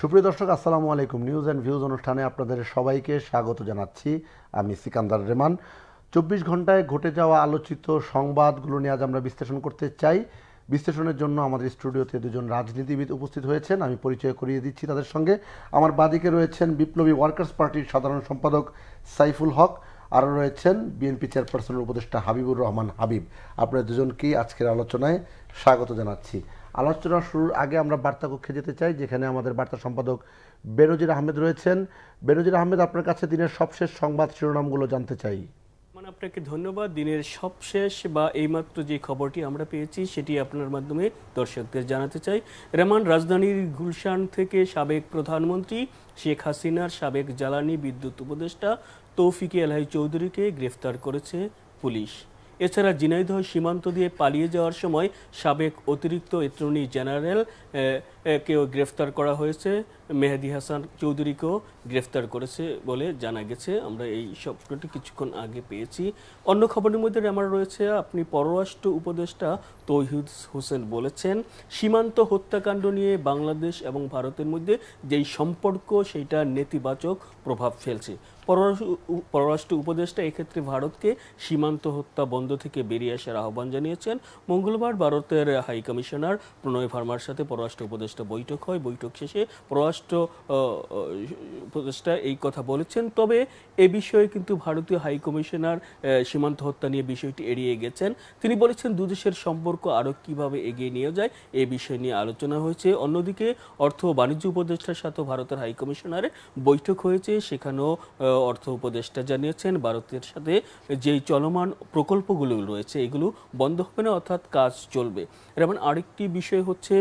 সুপ্রিয় দর্শক আসসালামু আলাইকুম নিউজ অ্যান্ড ভিউজ অনুষ্ঠানে আপনাদের সবাইকে স্বাগত জানাচ্ছি আমি সিকান্দার রেমান চব্বিশ ঘন্টায় ঘটে যাওয়া আলোচিত সংবাদগুলো নিয়ে আজ আমরা বিশ্লেষণ করতে চাই বিশ্লেষণের জন্য আমাদের স্টুডিওতে দুজন রাজনীতিবিদ উপস্থিত হয়েছেন আমি পরিচয় করিয়ে দিচ্ছি তাদের সঙ্গে আমার বাদিকে রয়েছেন বিপ্লবী ওয়ার্কার্স পার্টির সাধারণ সম্পাদক সাইফুল হক আরও রয়েছেন বিএনপি চেয়ারপারসনের উপদেষ্টা হাবিবুর রহমান হাবিব আপনারা দুজনকেই আজকের আলোচনায় স্বাগত জানাচ্ছি আলোচনা শুরুর আগে আমরা বার্তা কক্ষে যেতে চাই যেখানে আমাদের বার্তা সম্পাদক বেরোজির আহমেদ রয়েছেন বেরোজির আহমেদ আপনার কাছে দিনের সবশেষ সংবাদ শিরোনামগুলো জানতে চাই মানে আপনাকে ধন্যবাদ দিনের সবশেষ বা এইমাত্র যে খবরটি আমরা পেয়েছি সেটি আপনার মাধ্যমে দর্শকদের জানাতে চাই রেমান রাজধানীর গুলশান থেকে সাবেক প্রধানমন্ত্রী শেখ হাসিনার সাবেক জ্বালানি বিদ্যুৎ উপদেষ্টা তৌফিকে আলহাই চৌধুরীকে গ্রেফতার করেছে পুলিশ এছাড়া জিনাইদহ সীমান্ত দিয়ে পালিয়ে যাওয়ার সময় সাবেক অতিরিক্ত অ্যাটর্নি জেনারেল কেউ গ্রেফতার করা হয়েছে মেহেদি হাসান চৌধুরীকেও গ্রেফতার করেছে বলে জানা গেছে আমরা এই স্বপ্নটি কিছুক্ষণ আগে পেয়েছি অন্য খবরের মধ্যে আমার রয়েছে আপনি পররাষ্ট্র উপদেষ্টা তৌহিদ হোসেন বলেছেন সীমান্ত হত্যাকাণ্ড নিয়ে বাংলাদেশ এবং ভারতের মধ্যে যেই সম্পর্ক সেইটা নেতিবাচক প্রভাব ফেলছে পররাষ্ট্র উপদেষ্টা এক্ষেত্রে ভারতকে সীমান্ত হত্যা বন্ধ থেকে বেরিয়ে আসার আহ্বান জানিয়েছেন মঙ্গলবার ভারতের হাইকমিশনার প্রণয় ভার্মার সাথে পররাষ্ট্র পররাষ্ট্র উপদেষ্টা বৈঠক হয় বৈঠক শেষে পররাষ্ট্র উপদেষ্টা এই কথা বলেছেন তবে এ বিষয়ে কিন্তু ভারতীয় হাইকমিশনার সীমান্ত হত্যা নিয়ে বিষয়টি এড়িয়ে গেছেন তিনি বলেছেন দু দেশের সম্পর্ক আরও কীভাবে এগিয়ে নিয়ে যায় এ বিষয় নিয়ে আলোচনা হয়েছে অন্যদিকে অর্থ বাণিজ্য উপদেষ্টার সাথে ভারতের হাইকমিশনারের বৈঠক হয়েছে সেখানেও অর্থ উপদেষ্টা জানিয়েছেন ভারতের সাথে যে চলমান প্রকল্পগুলো রয়েছে এগুলো বন্ধ হবে না অর্থাৎ কাজ চলবে এমন আরেকটি বিষয় হচ্ছে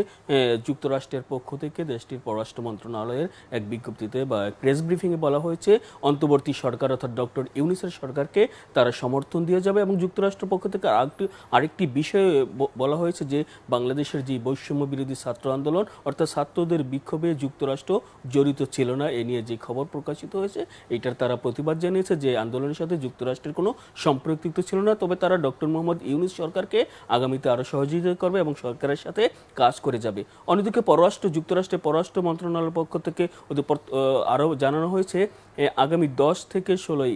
যুক্তরাষ্ট্রের পক্ষ থেকে দেশটির পররাষ্ট্র মন্ত্রণালয়ের এক বিজ্ঞপ্তিতে বা প্রেস ব্রিফিংয়ে বলা হয়েছে অন্তর্বর্তী সরকার অর্থাৎ ডক্টর ইউনিসের সরকারকে তারা সমর্থন দিয়ে যাবে এবং যুক্তরাষ্ট্র পক্ষ থেকে আরেকটি আরেকটি বিষয়ে বলা হয়েছে যে বাংলাদেশের যে বৈষম্য বিরোধী ছাত্র আন্দোলন অর্থাৎ ছাত্রদের বিক্ষোভে যুক্তরাষ্ট্র জড়িত ছিল না এ নিয়ে যে খবর প্রকাশিত হয়েছে এটার তারা প্রতিবাদ জানিয়েছে যে আন্দোলনের সাথে যুক্তরাষ্ট্রের কোনো সম্পৃক্ত ছিল না তবে তারা ডক্টর মোহাম্মদ ইউনিস সরকারকে আগামীতে আরও সহযোগিতা করবে এবং সরকারের সাথে কাজ করে যাবে অন্যদিকে পররাষ্ট্র যুক্তরাষ্ট্রের পররাষ্ট্র মন্ত্রণালয়ের পক্ষ থেকে আরও জানানো হয়েছে আগামী দশ থেকে ষোলোই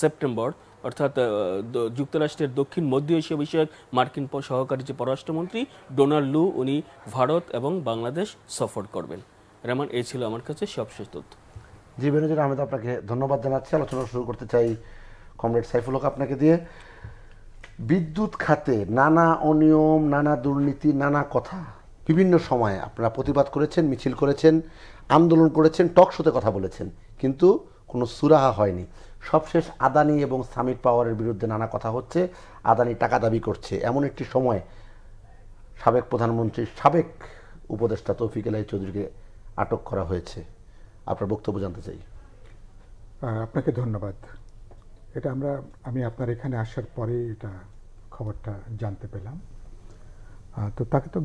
সেপ্টেম্বর অর্থাৎ যুক্তরাষ্ট্রের দক্ষিণ মধ্য এশিয়া বিষয়ক মার্কিন সহকারী যে পররাষ্ট্রমন্ত্রী ডোনাল্ড লু উনি ভারত এবং বাংলাদেশ সফর করবেন রেমান এই ছিল আমার কাছে সবশেষ তথ্য জি বেনজুর আহমেদ আপনাকে ধন্যবাদ জানাচ্ছি আলোচনা শুরু করতে চাই কমরেড সাইফুল হক আপনাকে দিয়ে বিদ্যুৎ খাতে নানা অনিয়ম নানা দুর্নীতি নানা কথা বিভিন্ন সময়ে আপনারা প্রতিবাদ করেছেন মিছিল করেছেন আন্দোলন করেছেন টক শোতে কথা বলেছেন কিন্তু কোনো সুরাহা হয়নি সবশেষ আদানি এবং সামিট পাওয়ারের বিরুদ্ধে নানা কথা হচ্ছে আদানি টাকা দাবি করছে এমন একটি সময় সাবেক প্রধানমন্ত্রীর সাবেক উপদেষ্টা তৌফিক এলাই চৌধুরীকে আটক করা হয়েছে আপনার বক্তব্য জানতে চাই আপনাকে ধন্যবাদ এটা আমরা আমি আপনার এখানে আসার পরে এটা খবরটা জানতে পেলাম তো তাকে তো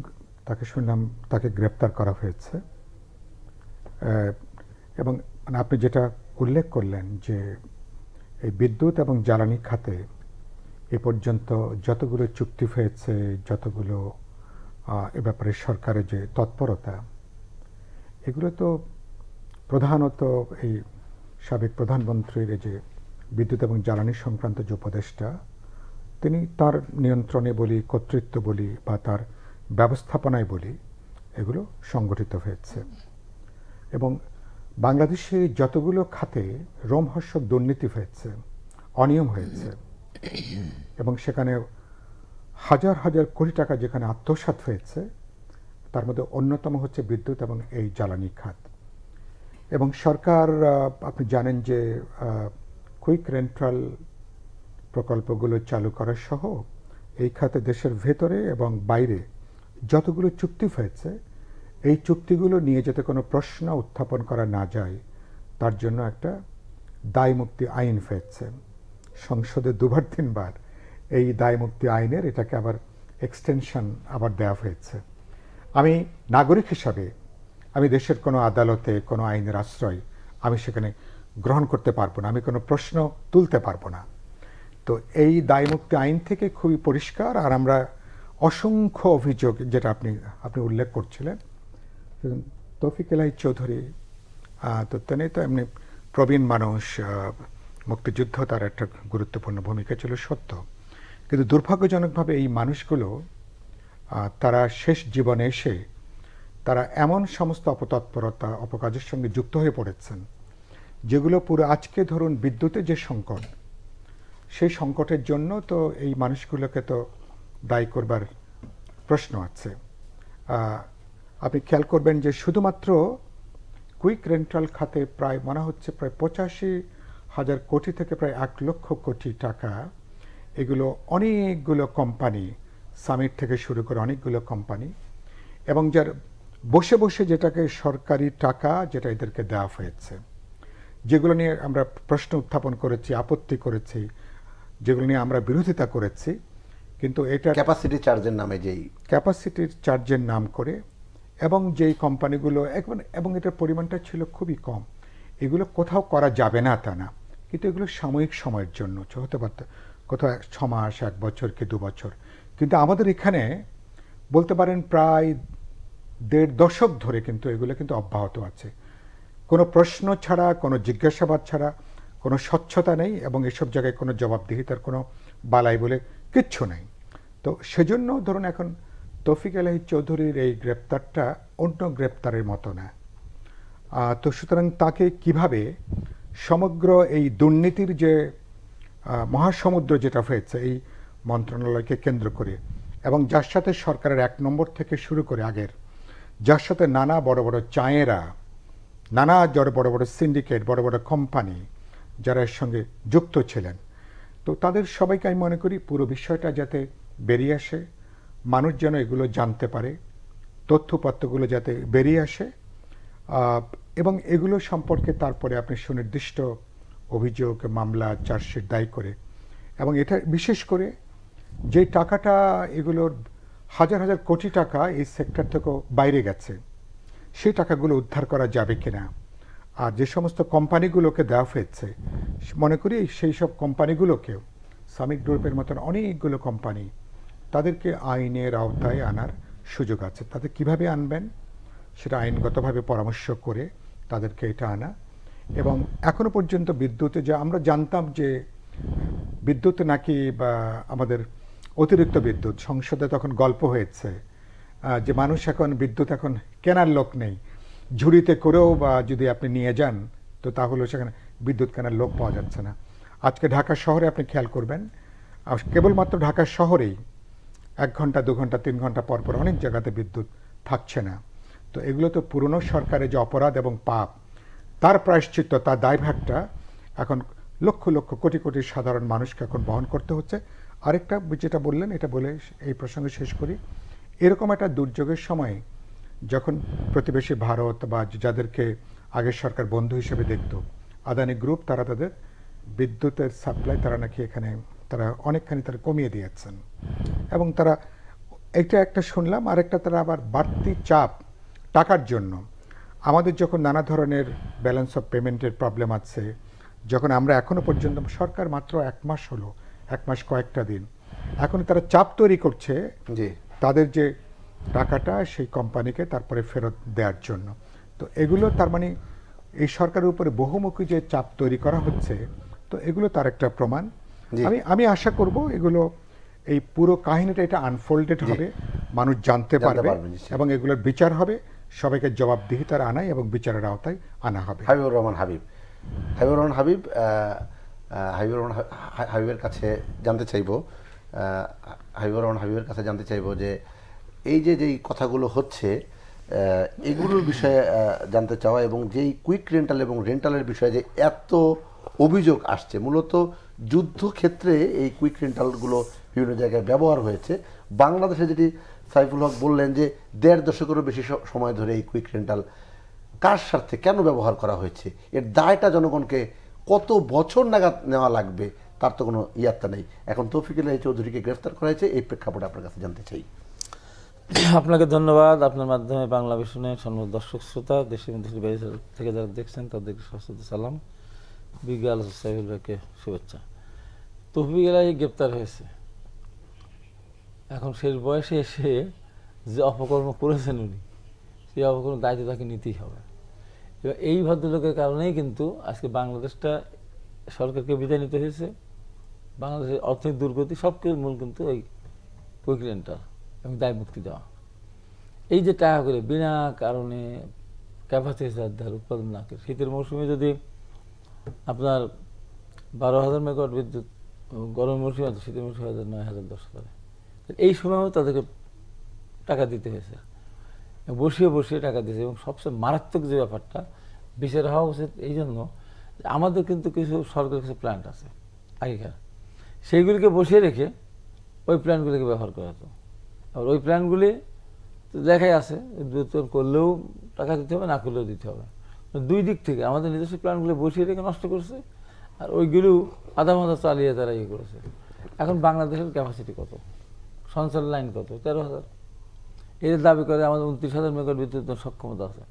তাকে শুনলাম তাকে গ্রেপ্তার করা হয়েছে এবং মানে আপনি যেটা উল্লেখ করলেন যে এই বিদ্যুৎ এবং জ্বালানি খাতে এ পর্যন্ত যতগুলো চুক্তি হয়েছে যতগুলো এ ব্যাপারে সরকারের যে তৎপরতা এগুলো তো প্রধানত এই সাবেক প্রধানমন্ত্রীর যে বিদ্যুৎ এবং জ্বালানি সংক্রান্ত যে উপদেষ্টা তিনি তার নিয়ন্ত্রণে বলি কর্তৃত্ব বলি বা তার ব্যবস্থাপনায় বলি এগুলো সংগঠিত হয়েছে এবং বাংলাদেশে যতগুলো খাতে রোমহর্ষক দুর্নীতি হয়েছে অনিয়ম হয়েছে এবং সেখানে হাজার হাজার কোটি টাকা যেখানে আত্মসাত হয়েছে তার মধ্যে অন্যতম হচ্ছে বিদ্যুৎ এবং এই জ্বালানি খাত এবং সরকার আপনি জানেন যে কুইক রেন্ট্রাল প্রকল্পগুলো চালু করা সহ এই খাতে দেশের ভেতরে এবং বাইরে যতগুলো চুক্তি হয়েছে এই চুক্তিগুলো নিয়ে যাতে কোনো প্রশ্ন উত্থাপন করা না যায় তার জন্য একটা দায়মুক্তি আইন হয়েছে সংসদে দুবার তিনবার এই দায়মুক্তি আইনের এটাকে আবার এক্সটেনশন আবার দেওয়া হয়েছে আমি নাগরিক হিসাবে আমি দেশের কোনো আদালতে কোনো আইনের আশ্রয় আমি সেখানে গ্রহণ করতে পারবো না আমি কোনো প্রশ্ন তুলতে পারবো না তো এই দায়মুক্তি আইন থেকে খুবই পরিষ্কার আর আমরা অসংখ্য অভিযোগ যেটা আপনি আপনি উল্লেখ করছিলেন তৌফিক এলাই চৌধুরী তত্ত্বনে তো এমনি প্রবীণ মানুষ মুক্তিযুদ্ধ তার একটা গুরুত্বপূর্ণ ভূমিকা ছিল সত্য কিন্তু দুর্ভাগ্যজনকভাবে এই মানুষগুলো তারা শেষ জীবনে এসে তারা এমন সমস্ত অপতৎপরতা অপকাজের সঙ্গে যুক্ত হয়ে পড়েছেন যেগুলো পুরো আজকে ধরুন বিদ্যুতের যে সংকট সেই সংকটের জন্য তো এই মানুষগুলোকে তো দায়ী করবার প্রশ্ন আছে আপনি খেয়াল করবেন যে শুধুমাত্র কুইক রেন্টাল খাতে প্রায় মনে হচ্ছে প্রায় পঁচাশি হাজার কোটি থেকে প্রায় এক লক্ষ কোটি টাকা এগুলো অনেকগুলো কোম্পানি সামিট থেকে শুরু করে অনেকগুলো কোম্পানি এবং যার বসে বসে যেটাকে সরকারি টাকা যেটা এদেরকে দেওয়া হয়েছে যেগুলো নিয়ে আমরা প্রশ্ন উত্থাপন করেছি আপত্তি করেছি যেগুলো নিয়ে আমরা বিরোধিতা করেছি কিন্তু এটা ক্যাপাসিটি চার্জের নামে যেই ক্যাপাসিটির চার্জের নাম করে এবং যেই কোম্পানিগুলো একবার এবং এটার পরিমাণটা ছিল খুবই কম এগুলো কোথাও করা যাবে না তা না কিন্তু এগুলো সাময়িক সময়ের জন্য হতে পারত কোথাও ছ মাস এক বছর কি দু বছর কিন্তু আমাদের এখানে বলতে পারেন প্রায় দেড় দশক ধরে কিন্তু এগুলো কিন্তু অব্যাহত আছে কোনো প্রশ্ন ছাড়া কোনো জিজ্ঞাসাবাদ ছাড়া কোনো স্বচ্ছতা নেই এবং এসব জায়গায় কোনো জবাবদিহিতার কোনো বালাই বলে কিচ্ছু নেই তো সেজন্য ধরুন এখন তৌফিক আলহী চৌধুরীর এই গ্রেপ্তারটা অন্য গ্রেপ্তারের মতো না তো সুতরাং তাকে কিভাবে সমগ্র এই দুর্নীতির যে মহাসমুদ্র যেটা হয়েছে এই মন্ত্রণালয়কে কেন্দ্র করে এবং যার সাথে সরকারের এক নম্বর থেকে শুরু করে আগের যার সাথে নানা বড় বড় চায়েরা নানা জড় বড় বড় সিন্ডিকেট বড় বড় কোম্পানি যারা এর সঙ্গে যুক্ত ছিলেন তো তাদের সবাইকে আমি মনে করি পুরো বিষয়টা যাতে বেরিয়ে আসে মানুষ যেন এগুলো জানতে পারে তথ্যপত্রগুলো যাতে বেরিয়ে আসে এবং এগুলো সম্পর্কে তারপরে আপনি সুনির্দিষ্ট অভিযোগ মামলা চার্জশিট দায়ী করে এবং এটা বিশেষ করে যে টাকাটা এগুলোর হাজার হাজার কোটি টাকা এই সেক্টর থেকে বাইরে গেছে সেই টাকাগুলো উদ্ধার করা যাবে কিনা আর যে সমস্ত কোম্পানিগুলোকে দেওয়া হয়েছে মনে করি সেই সব কোম্পানিগুলোকেও সামিক গ্রুপের মতন অনেকগুলো কোম্পানি তাদেরকে আইনের আওতায় আনার সুযোগ আছে তাদের কিভাবে আনবেন সেটা আইনগতভাবে পরামর্শ করে তাদেরকে এটা আনা এবং এখনও পর্যন্ত বিদ্যুতে যা আমরা জানতাম যে বিদ্যুৎ নাকি বা আমাদের অতিরিক্ত বিদ্যুৎ সংসদে তখন গল্প হয়েছে যে মানুষ এখন বিদ্যুৎ এখন কেনার লোক নেই ঝুড়িতে করেও বা যদি আপনি নিয়ে যান তো তাহলেও সেখানে বিদ্যুৎ কেনার লোক পাওয়া যাচ্ছে না আজকে ঢাকা শহরে আপনি খেয়াল করবেন কেবলমাত্র ঢাকা শহরেই এক ঘন্টা দু ঘন্টা তিন ঘন্টা পরপর অনেক জায়গাতে বিদ্যুৎ থাকছে না তো এগুলো তো পুরনো সরকারের যে অপরাধ এবং পাপ তার প্রায়শ্চিত্ত তার দায়ভাগটা এখন লক্ষ লক্ষ কোটি কোটি সাধারণ মানুষকে এখন বহন করতে হচ্ছে আরেকটা যেটা বললেন এটা বলে এই প্রসঙ্গে শেষ করি এরকম একটা দুর্যোগের সময় যখন প্রতিবেশী ভারত বা যাদেরকে আগের সরকার বন্ধু হিসেবে দেখত আদানি গ্রুপ তারা তাদের বিদ্যুতের সাপ্লাই তারা নাকি এখানে তারা অনেকখানি তারা কমিয়ে দিয়েছেন এবং তারা এটা একটা শুনলাম আর একটা তারা আবার বাড়তি চাপ টাকার জন্য আমাদের যখন নানা ধরনের ব্যালেন্স অফ পেমেন্টের প্রবলেম আছে যখন আমরা এখনও পর্যন্ত সরকার মাত্র এক মাস হলো এক মাস কয়েকটা দিন এখন তারা চাপ তৈরি করছে যে তাদের যে টাকাটা সেই কোম্পানিকে তারপরে ফেরত দেওয়ার জন্য তো এগুলো তার মানে এই সরকারের উপরে বহুমুখী যে চাপ তৈরি করা হচ্ছে তো এগুলো তার একটা প্রমাণ আমি আমি আশা করব এগুলো এই পুরো কাহিনীটা এটা আনফোল্ডেড হবে মানুষ জানতে পারবে এবং এগুলোর বিচার হবে সবাইকে জবাবদিহিতার আনাই এবং বিচারের আওতায় আনা হবে হাবিবুর রহমান হাবিব হাবিবুর রহমান হাবিব হাবিবুর রহমান হাবিবের কাছে জানতে চাইব হাবিবুর রহমান হাবিবের কাছে জানতে চাইব যে এই যে যেই কথাগুলো হচ্ছে এগুলোর বিষয়ে জানতে চাওয়া এবং যেই কুইক রেন্টাল এবং রেন্টালের বিষয়ে যে এত অভিযোগ আসছে মূলত যুদ্ধক্ষেত্রে এই কুইক রেন্টালগুলো বিভিন্ন জায়গায় ব্যবহার হয়েছে বাংলাদেশে যেটি সাইফুল হক বললেন যে দেড় দশকেরও বেশি সময় ধরে এই কুইক রেন্টাল কার স্বার্থে কেন ব্যবহার করা হয়েছে এর দায়টা জনগণকে কত বছর নাগাদ নেওয়া লাগবে তার তো কোনো ইয়াত্তা নেই এখন তৌফিকুল্লাহ চৌধুরীকে গ্রেফতার করা হয়েছে এই প্রেক্ষাপটে আপনার কাছে জানতে চাই আপনাকে ধন্যবাদ আপনার মাধ্যমে বাংলা বিশ্বনের সম্মানিত দর্শক শ্রোতা দেশের বিদেশের বাইরে থেকে যারা দেখছেন তাদেরকে সশ্রদ্ধ সালাম বিজ্ঞ আলোচক সাহেবকে শুভেচ্ছা তফিক এলাহি গ্রেপ্তার হয়েছে এখন শেষ বয়সে এসে যে অপকর্ম করেছেন উনি সেই অপকর্ম দায়িত্ব তাকে নিতেই হবে এবার এই ভদ্রলোকের কারণেই কিন্তু আজকে বাংলাদেশটা সরকারকে বিদায় নিতে হয়েছে বাংলাদেশের অর্থনৈতিক দুর্গতি সব কিছু মূল কিন্তু ওই প্রক্রিয়ানটা এবং দায় মুক্তি দেওয়া এই যে টাকা করে বিনা কারণে ক্যাপাসিটি উৎপাদন না করে শীতের মৌসুমে যদি আপনার বারো হাজার মেগাওয়াট বিদ্যুৎ গরম আছে হয়তো শীতমুখী হয়তো নয় হাজার দশ হাজার এই সময়ও তাদেরকে টাকা দিতে হয়েছে বসিয়ে বসিয়ে টাকা দিয়েছে এবং সবচেয়ে মারাত্মক যে ব্যাপারটা বিচার হওয়া উচিত এই জন্য আমাদের কিন্তু কিছু সরকারের কিছু প্ল্যান্ট আছে আগেকার সেইগুলিকে বসিয়ে রেখে ওই প্ল্যান্টগুলিকে ব্যবহার করা হতো আবার ওই প্ল্যান্টগুলি দেখাই আছে দ্রুত করলেও টাকা দিতে হবে না করলেও দিতে হবে দুই দিক থেকে আমাদের নিজস্ব প্ল্যানগুলো বসিয়ে রেখে নষ্ট করছে আর ওইগুলো আধা মাধা চালিয়ে তারা ইয়ে করেছে এখন বাংলাদেশের ক্যাপাসিটি কত সঞ্চালন লাইন কত তেরো হাজার এদের দাবি করে আমাদের উনত্রিশ হাজার মেগাওয়াট বিদ্যুৎ সক্ষমতা আছে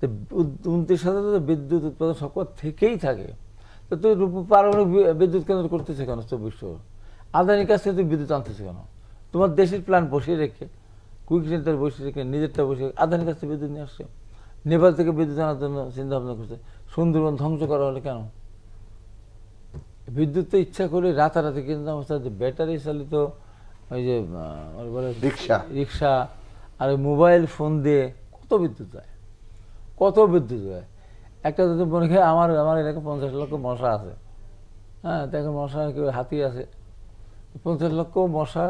তো উনত্রিশ হাজার তো বিদ্যুৎ উৎপাদন সক্ষমতা থেকেই থাকে তো তুই পারমাণবিক বিদ্যুৎ কেন্দ্র করতেছে কেন চব্বিশশো আদানির কাছ থেকে তুই বিদ্যুৎ আনতেছে কেন তোমার দেশের প্ল্যান বসিয়ে রেখে কুইক সেন্টার বসিয়ে রেখে নিজেরটা বসে আদানির কাছ থেকে বিদ্যুৎ নিয়ে আসছে নেপাল থেকে বিদ্যুৎ আনার জন্য চিন্তাভাবনা করছে সুন্দরবন ধ্বংস করা হলে কেন বিদ্যুৎ তো ইচ্ছা করে রাতারাতি কিন্তু অবস্থা যে ব্যাটারি চালিত ওই যে বলে রিক্সা রিক্সা আর মোবাইল ফোন দিয়ে কত বিদ্যুৎ হয় কত বিদ্যুৎ হয় একটা যদি মনে হয় আমার আমার এলাকায় পঞ্চাশ লক্ষ মশা আছে হ্যাঁ দেখেন মশা কেউ হাতি আছে পঞ্চাশ লক্ষ মশা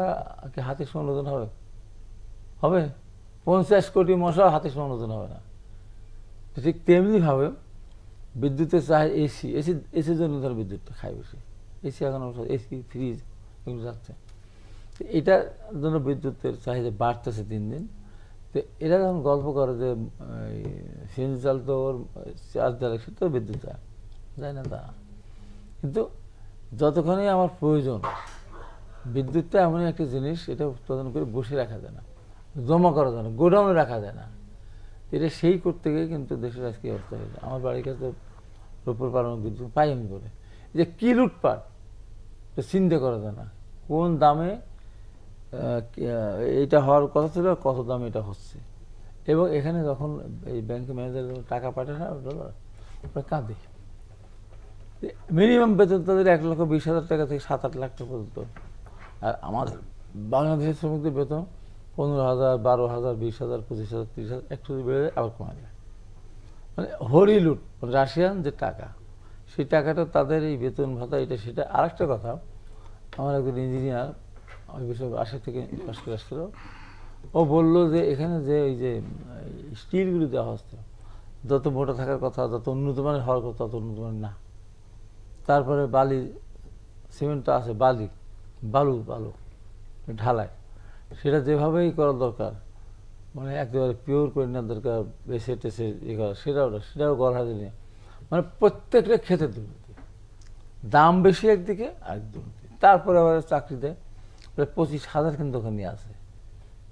কি হাতি সমান হবে হবে পঞ্চাশ কোটি মশা হাতি সমান হবে না ঠিক তেমনিভাবে বিদ্যুতের চাহিদা এসি এসি এসির জন্য ধর বিদ্যুৎটা খায় বেশি এসি এখন এসি ফ্রিজ এগুলো যাচ্ছে তো এটার জন্য বিদ্যুতের চাহিদা বাড়তেছে দিন দিন তো এরা যখন গল্প করে যে সিএনজি চাল তো ওর চার্জ দেওয়া সে তো বিদ্যুৎ যায় যায় না তা কিন্তু যতক্ষণই আমার প্রয়োজন বিদ্যুৎটা এমন একটা জিনিস এটা উৎপাদন করে বসে রাখা যায় না জমা করা যায় না গোডাউনে রাখা যায় না এটা সেই করতে গিয়ে কিন্তু দেশের আজকে অবস্থা হয়েছে আমার বাড়ির কাছে রোপর পালন বিদ্যুৎ পাই আমি বলে যে কী লুটপাট তো চিন্তা করা যায় না কোন দামে এইটা হওয়ার কথা ছিল কত দামে এটা হচ্ছে এবং এখানে যখন এই ব্যাংকের ম্যানেজার টাকা পাঠায় না ডলার ওটা কাঁদে মিনিমাম বেতন তাদের এক লক্ষ বিশ হাজার টাকা থেকে সাত আট লাখ টাকা পর্যন্ত আর আমাদের বাংলাদেশের শ্রমিকদের বেতন পনেরো হাজার বারো হাজার বিশ হাজার পঁচিশ হাজার তিরিশ হাজার একশো বেড়ে যায় আবার কমে যায় মানে হরি লুট মানে রাশিয়ান যে টাকা সেই টাকাটা তাদের এই বেতন ভাতা এটা সেটা আরেকটা কথা আমার একজন ইঞ্জিনিয়ার ওই বিষয়ে আশা থেকে পাশ করে আসছিল ও বললো যে এখানে যে ওই যে স্টিলগুলো দেওয়া হচ্ছে যত মোটা থাকার কথা যত উন্নত মানের হওয়ার কথা তত উন্নত মানের না তারপরে বালি সিমেন্ট আছে বালি বালু বালু ঢালাই সেটা যেভাবেই করা দরকার মানে একেবারে পিওর করে নেওয়া দরকার বেছে টেসে ইয়ে করা সেটাও না সেটাও করা নেই মানে প্রত্যেকটা ক্ষেত্রে দুর্নীতি দাম বেশি একদিকে আর দুর্নীতি তারপরে আবার চাকরি দেয় প্রায় পঁচিশ হাজার কিন্তু ওখানে আছে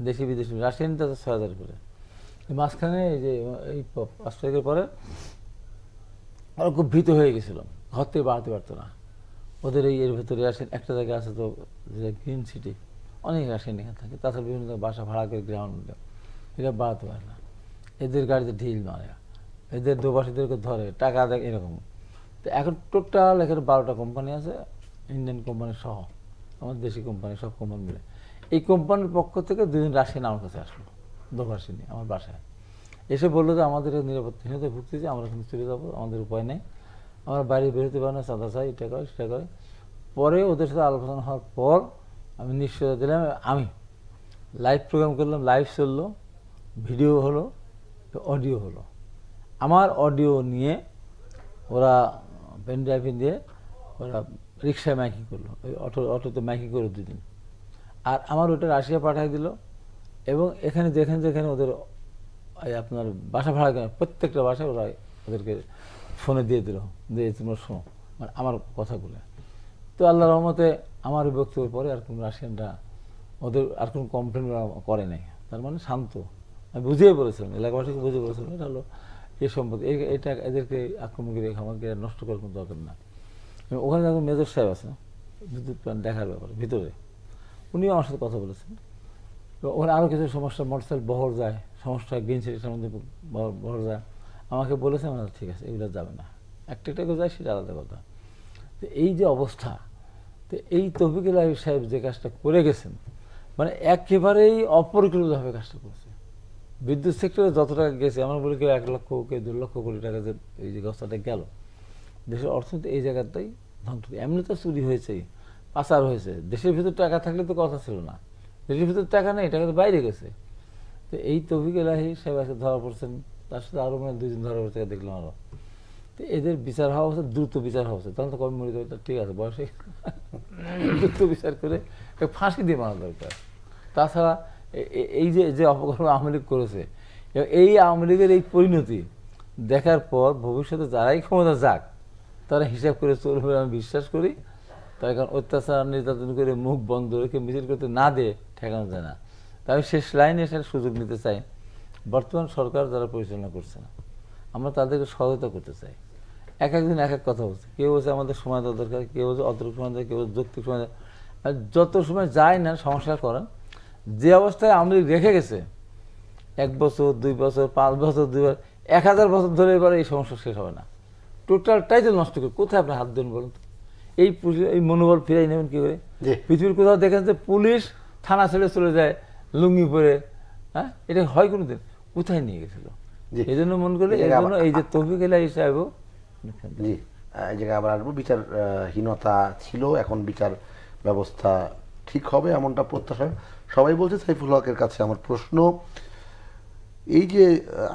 দেশি বিদেশি রাশিয়ান তো ছয় হাজার করে মাঝখানে এই যে এই পাঁচ তারিখের পরে আমরা খুব ভীত হয়ে গেছিলাম ঘর থেকে বাড়াতে পারতো না ওদের এই এর ভেতরে আসেন একটা জায়গা আছে তো গ্রিন সিটি অনেক রাশি এখানে থাকে তাছাড়া বিভিন্ন বাসা ভাড়া করে গ্রাউন্ড এটা বাড়াতে পারে না এদের গাড়িতে ঢিল মারে এদের দোবাসীদেরকে ধরে টাকা দেয় এরকম তো এখন টোটাল এখানে বারোটা কোম্পানি আছে ইন্ডিয়ান কোম্পানি সহ আমার দেশি কোম্পানি সব কোম্পানি মিলে এই কোম্পানির পক্ষ থেকে দুদিন রাশিয়ান আমার কাছে আসলো দোভাষী নিয়ে আমার বাসায় এসে বললো যে আমাদের নিরাপত্তাহীনতায় ভুগতেছি আমরা কিন্তু চলে যাবো আমাদের উপায় নেই আমরা বাইরে বেরোতে পারি না চাঁদা চাই এটা করে সেটা করে পরে ওদের সাথে আলোচনা হওয়ার পর আমি নিশ্চয়তা দিলাম আমি লাইভ প্রোগ্রাম করলাম লাইভ চললো ভিডিও হলো অডিও হলো আমার অডিও নিয়ে ওরা পেন ড্রাইভে দিয়ে ওরা রিক্সায় মাইকিং করলো ওই অটো অটোতে মাইকিং করে দুদিন আর আমার ওটা রাশিয়া পাঠিয়ে দিল এবং এখানে যেখানে যেখানে ওদের আপনার বাসা ভাড়া কেন প্রত্যেকটা বাসায় ওরা ওদেরকে ফোনে দিয়ে দিল দিয়ে তোমরা শোনো মানে আমার কথাগুলো তো আল্লাহ রহমতে আমার ওই বক্তব্যের পরে আর কোনো রাশিয়ানরা ওদের আর কোনো কমপ্লেন করে নাই তার মানে শান্ত আমি বুঝিয়ে বলেছিলাম এলাকাবাসীকে বুঝে বলেছিলাম এটা হলো এ সম্পদ এটা এদেরকে আক্রমণ করে আমাকে নষ্ট করার কোনো দরকার না ওখানে যখন মেজর সাহেব আছে বিদ্যুৎ প্ল্যান দেখার ব্যাপারে ভিতরে উনিও আমার সাথে কথা বলেছেন ওখানে আরও কিছু সমস্যা মোটরসাইকেল বহর যায় সমস্যা গ্রিন সিটির সম্বন্ধে বহর যায় আমাকে বলেছে আমার ঠিক আছে এগুলো যাবে না একটা একটা করে যায় সেটা আলাদা কথা তো এই যে অবস্থা তো এই তৌফিকুল আলী সাহেব যে কাজটা করে গেছেন মানে একেবারেই অপরিকল্পিতভাবে কাজটা করেছে বিদ্যুৎ সেক্টরে যত টাকা গেছে আমরা বলি কেউ এক লক্ষ কে দু লক্ষ কোটি টাকা যে এই যে গস্তাটা গেল দেশের অর্থনীতি এই জায়গাটাই ধ্বংস এমনি তো চুরি হয়েছেই পাচার হয়েছে দেশের ভিতর টাকা থাকলে তো কথা ছিল না দেশের ভিতর টাকা নেই টাকা তো বাইরে গেছে তো এই তৌফিক এলাহি সাহেব আছে ধরা পড়ছেন তার সাথে আরও মানে দুই দিন ধরা পড়ছে দেখলাম আরও তো এদের বিচার হওয়া হচ্ছে দ্রুত বিচার হওয়া হচ্ছে তখন তো কবে মরিত ঠিক আছে বয়সে দ্রুত বিচার করে ফাঁসি দিয়ে মানা দরকার তাছাড়া এই যে যে অপকর্ম আওয়ামী লীগ করেছে এই আওয়ামী লীগের এই পরিণতি দেখার পর ভবিষ্যতে যারাই ক্ষমতা যাক তারা হিসাব করে চলবে আমি বিশ্বাস করি তার কারণ অত্যাচার নির্যাতন করে মুখ বন্ধ রেখে মিছিল করতে না দিয়ে ঠেকানো যায় না তাই আমি শেষ লাইনে এসে সুযোগ নিতে চাই বর্তমান সরকার যারা পরিচালনা করছে না আমরা তাদেরকে সহায়তা করতে চাই এক একদিন এক এক কথা বলছে কেউ বলছে আমাদের সময় দেওয়া দরকার কেউ বলছে অতটুকু সময় দেয় কেউ যৌক্তিক সময় দেয় যত সময় যায় না সংস্কার করা যে অবস্থায় আমলি রেখে গেছে এক বছর দুই বছর পাঁচ বছর দুই বছর এক হাজার বছর ধরে এবারে এই সমস্যা শেষ হবে না টোটালটাই টাইটেল নষ্ট করে কোথায় আপনি হাত দেন বলুন এই এই মনোবল ফিরাই নেবেন কী করে পৃথিবীর কোথাও দেখেন যে পুলিশ থানা ছেড়ে চলে যায় লুঙ্গি পরে হ্যাঁ এটা হয় কোনো দিন কোথায় নিয়ে গেছিল এই জন্য মনে করি এই জন্য এই যে তফিক এলাই সাহেবও জি এই জায়গায় আবার আসবো বিচারহীনতা ছিল এখন বিচার ব্যবস্থা ঠিক হবে এমনটা প্রত্যাশা সবাই বলছে সাইফুল হকের কাছে আমার প্রশ্ন এই যে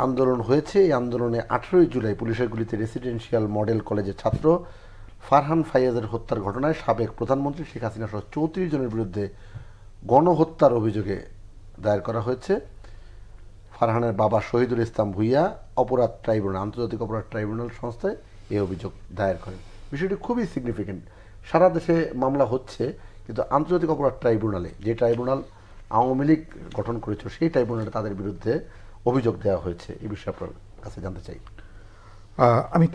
আন্দোলন হয়েছে এই আন্দোলনে আঠেরোই জুলাই পুলিশের গুলিতে রেসিডেন্সিয়াল মডেল কলেজের ছাত্র ফারহান ফাইয়াজের হত্যার ঘটনায় সাবেক প্রধানমন্ত্রী শেখ হাসিনা সহ চৌত্রিশ জনের বিরুদ্ধে গণহত্যার অভিযোগে দায়ের করা হয়েছে ফারহানের বাবা শহীদুল ইসলাম ভুইয়া অপরাধ ট্রাইব্যুনাল আন্তর্জাতিক অপরাধ ট্রাইব্যুনাল সংস্থায় এই অভিযোগ দায়ের করেন বিষয়টি খুবই সিগনিফিকেন্ট সারা দেশে মামলা হচ্ছে কিন্তু আন্তর্জাতিক অপরাধ ট্রাইব্যুনালে যে ট্রাইব্যুনাল আওয়ামী লীগ গঠন করেছে সেই ট্রাইব্যুনালে তাদের বিরুদ্ধে অভিযোগ দেওয়া হয়েছে এই বিষয়ে আপনার কাছে জানতে চাই আমি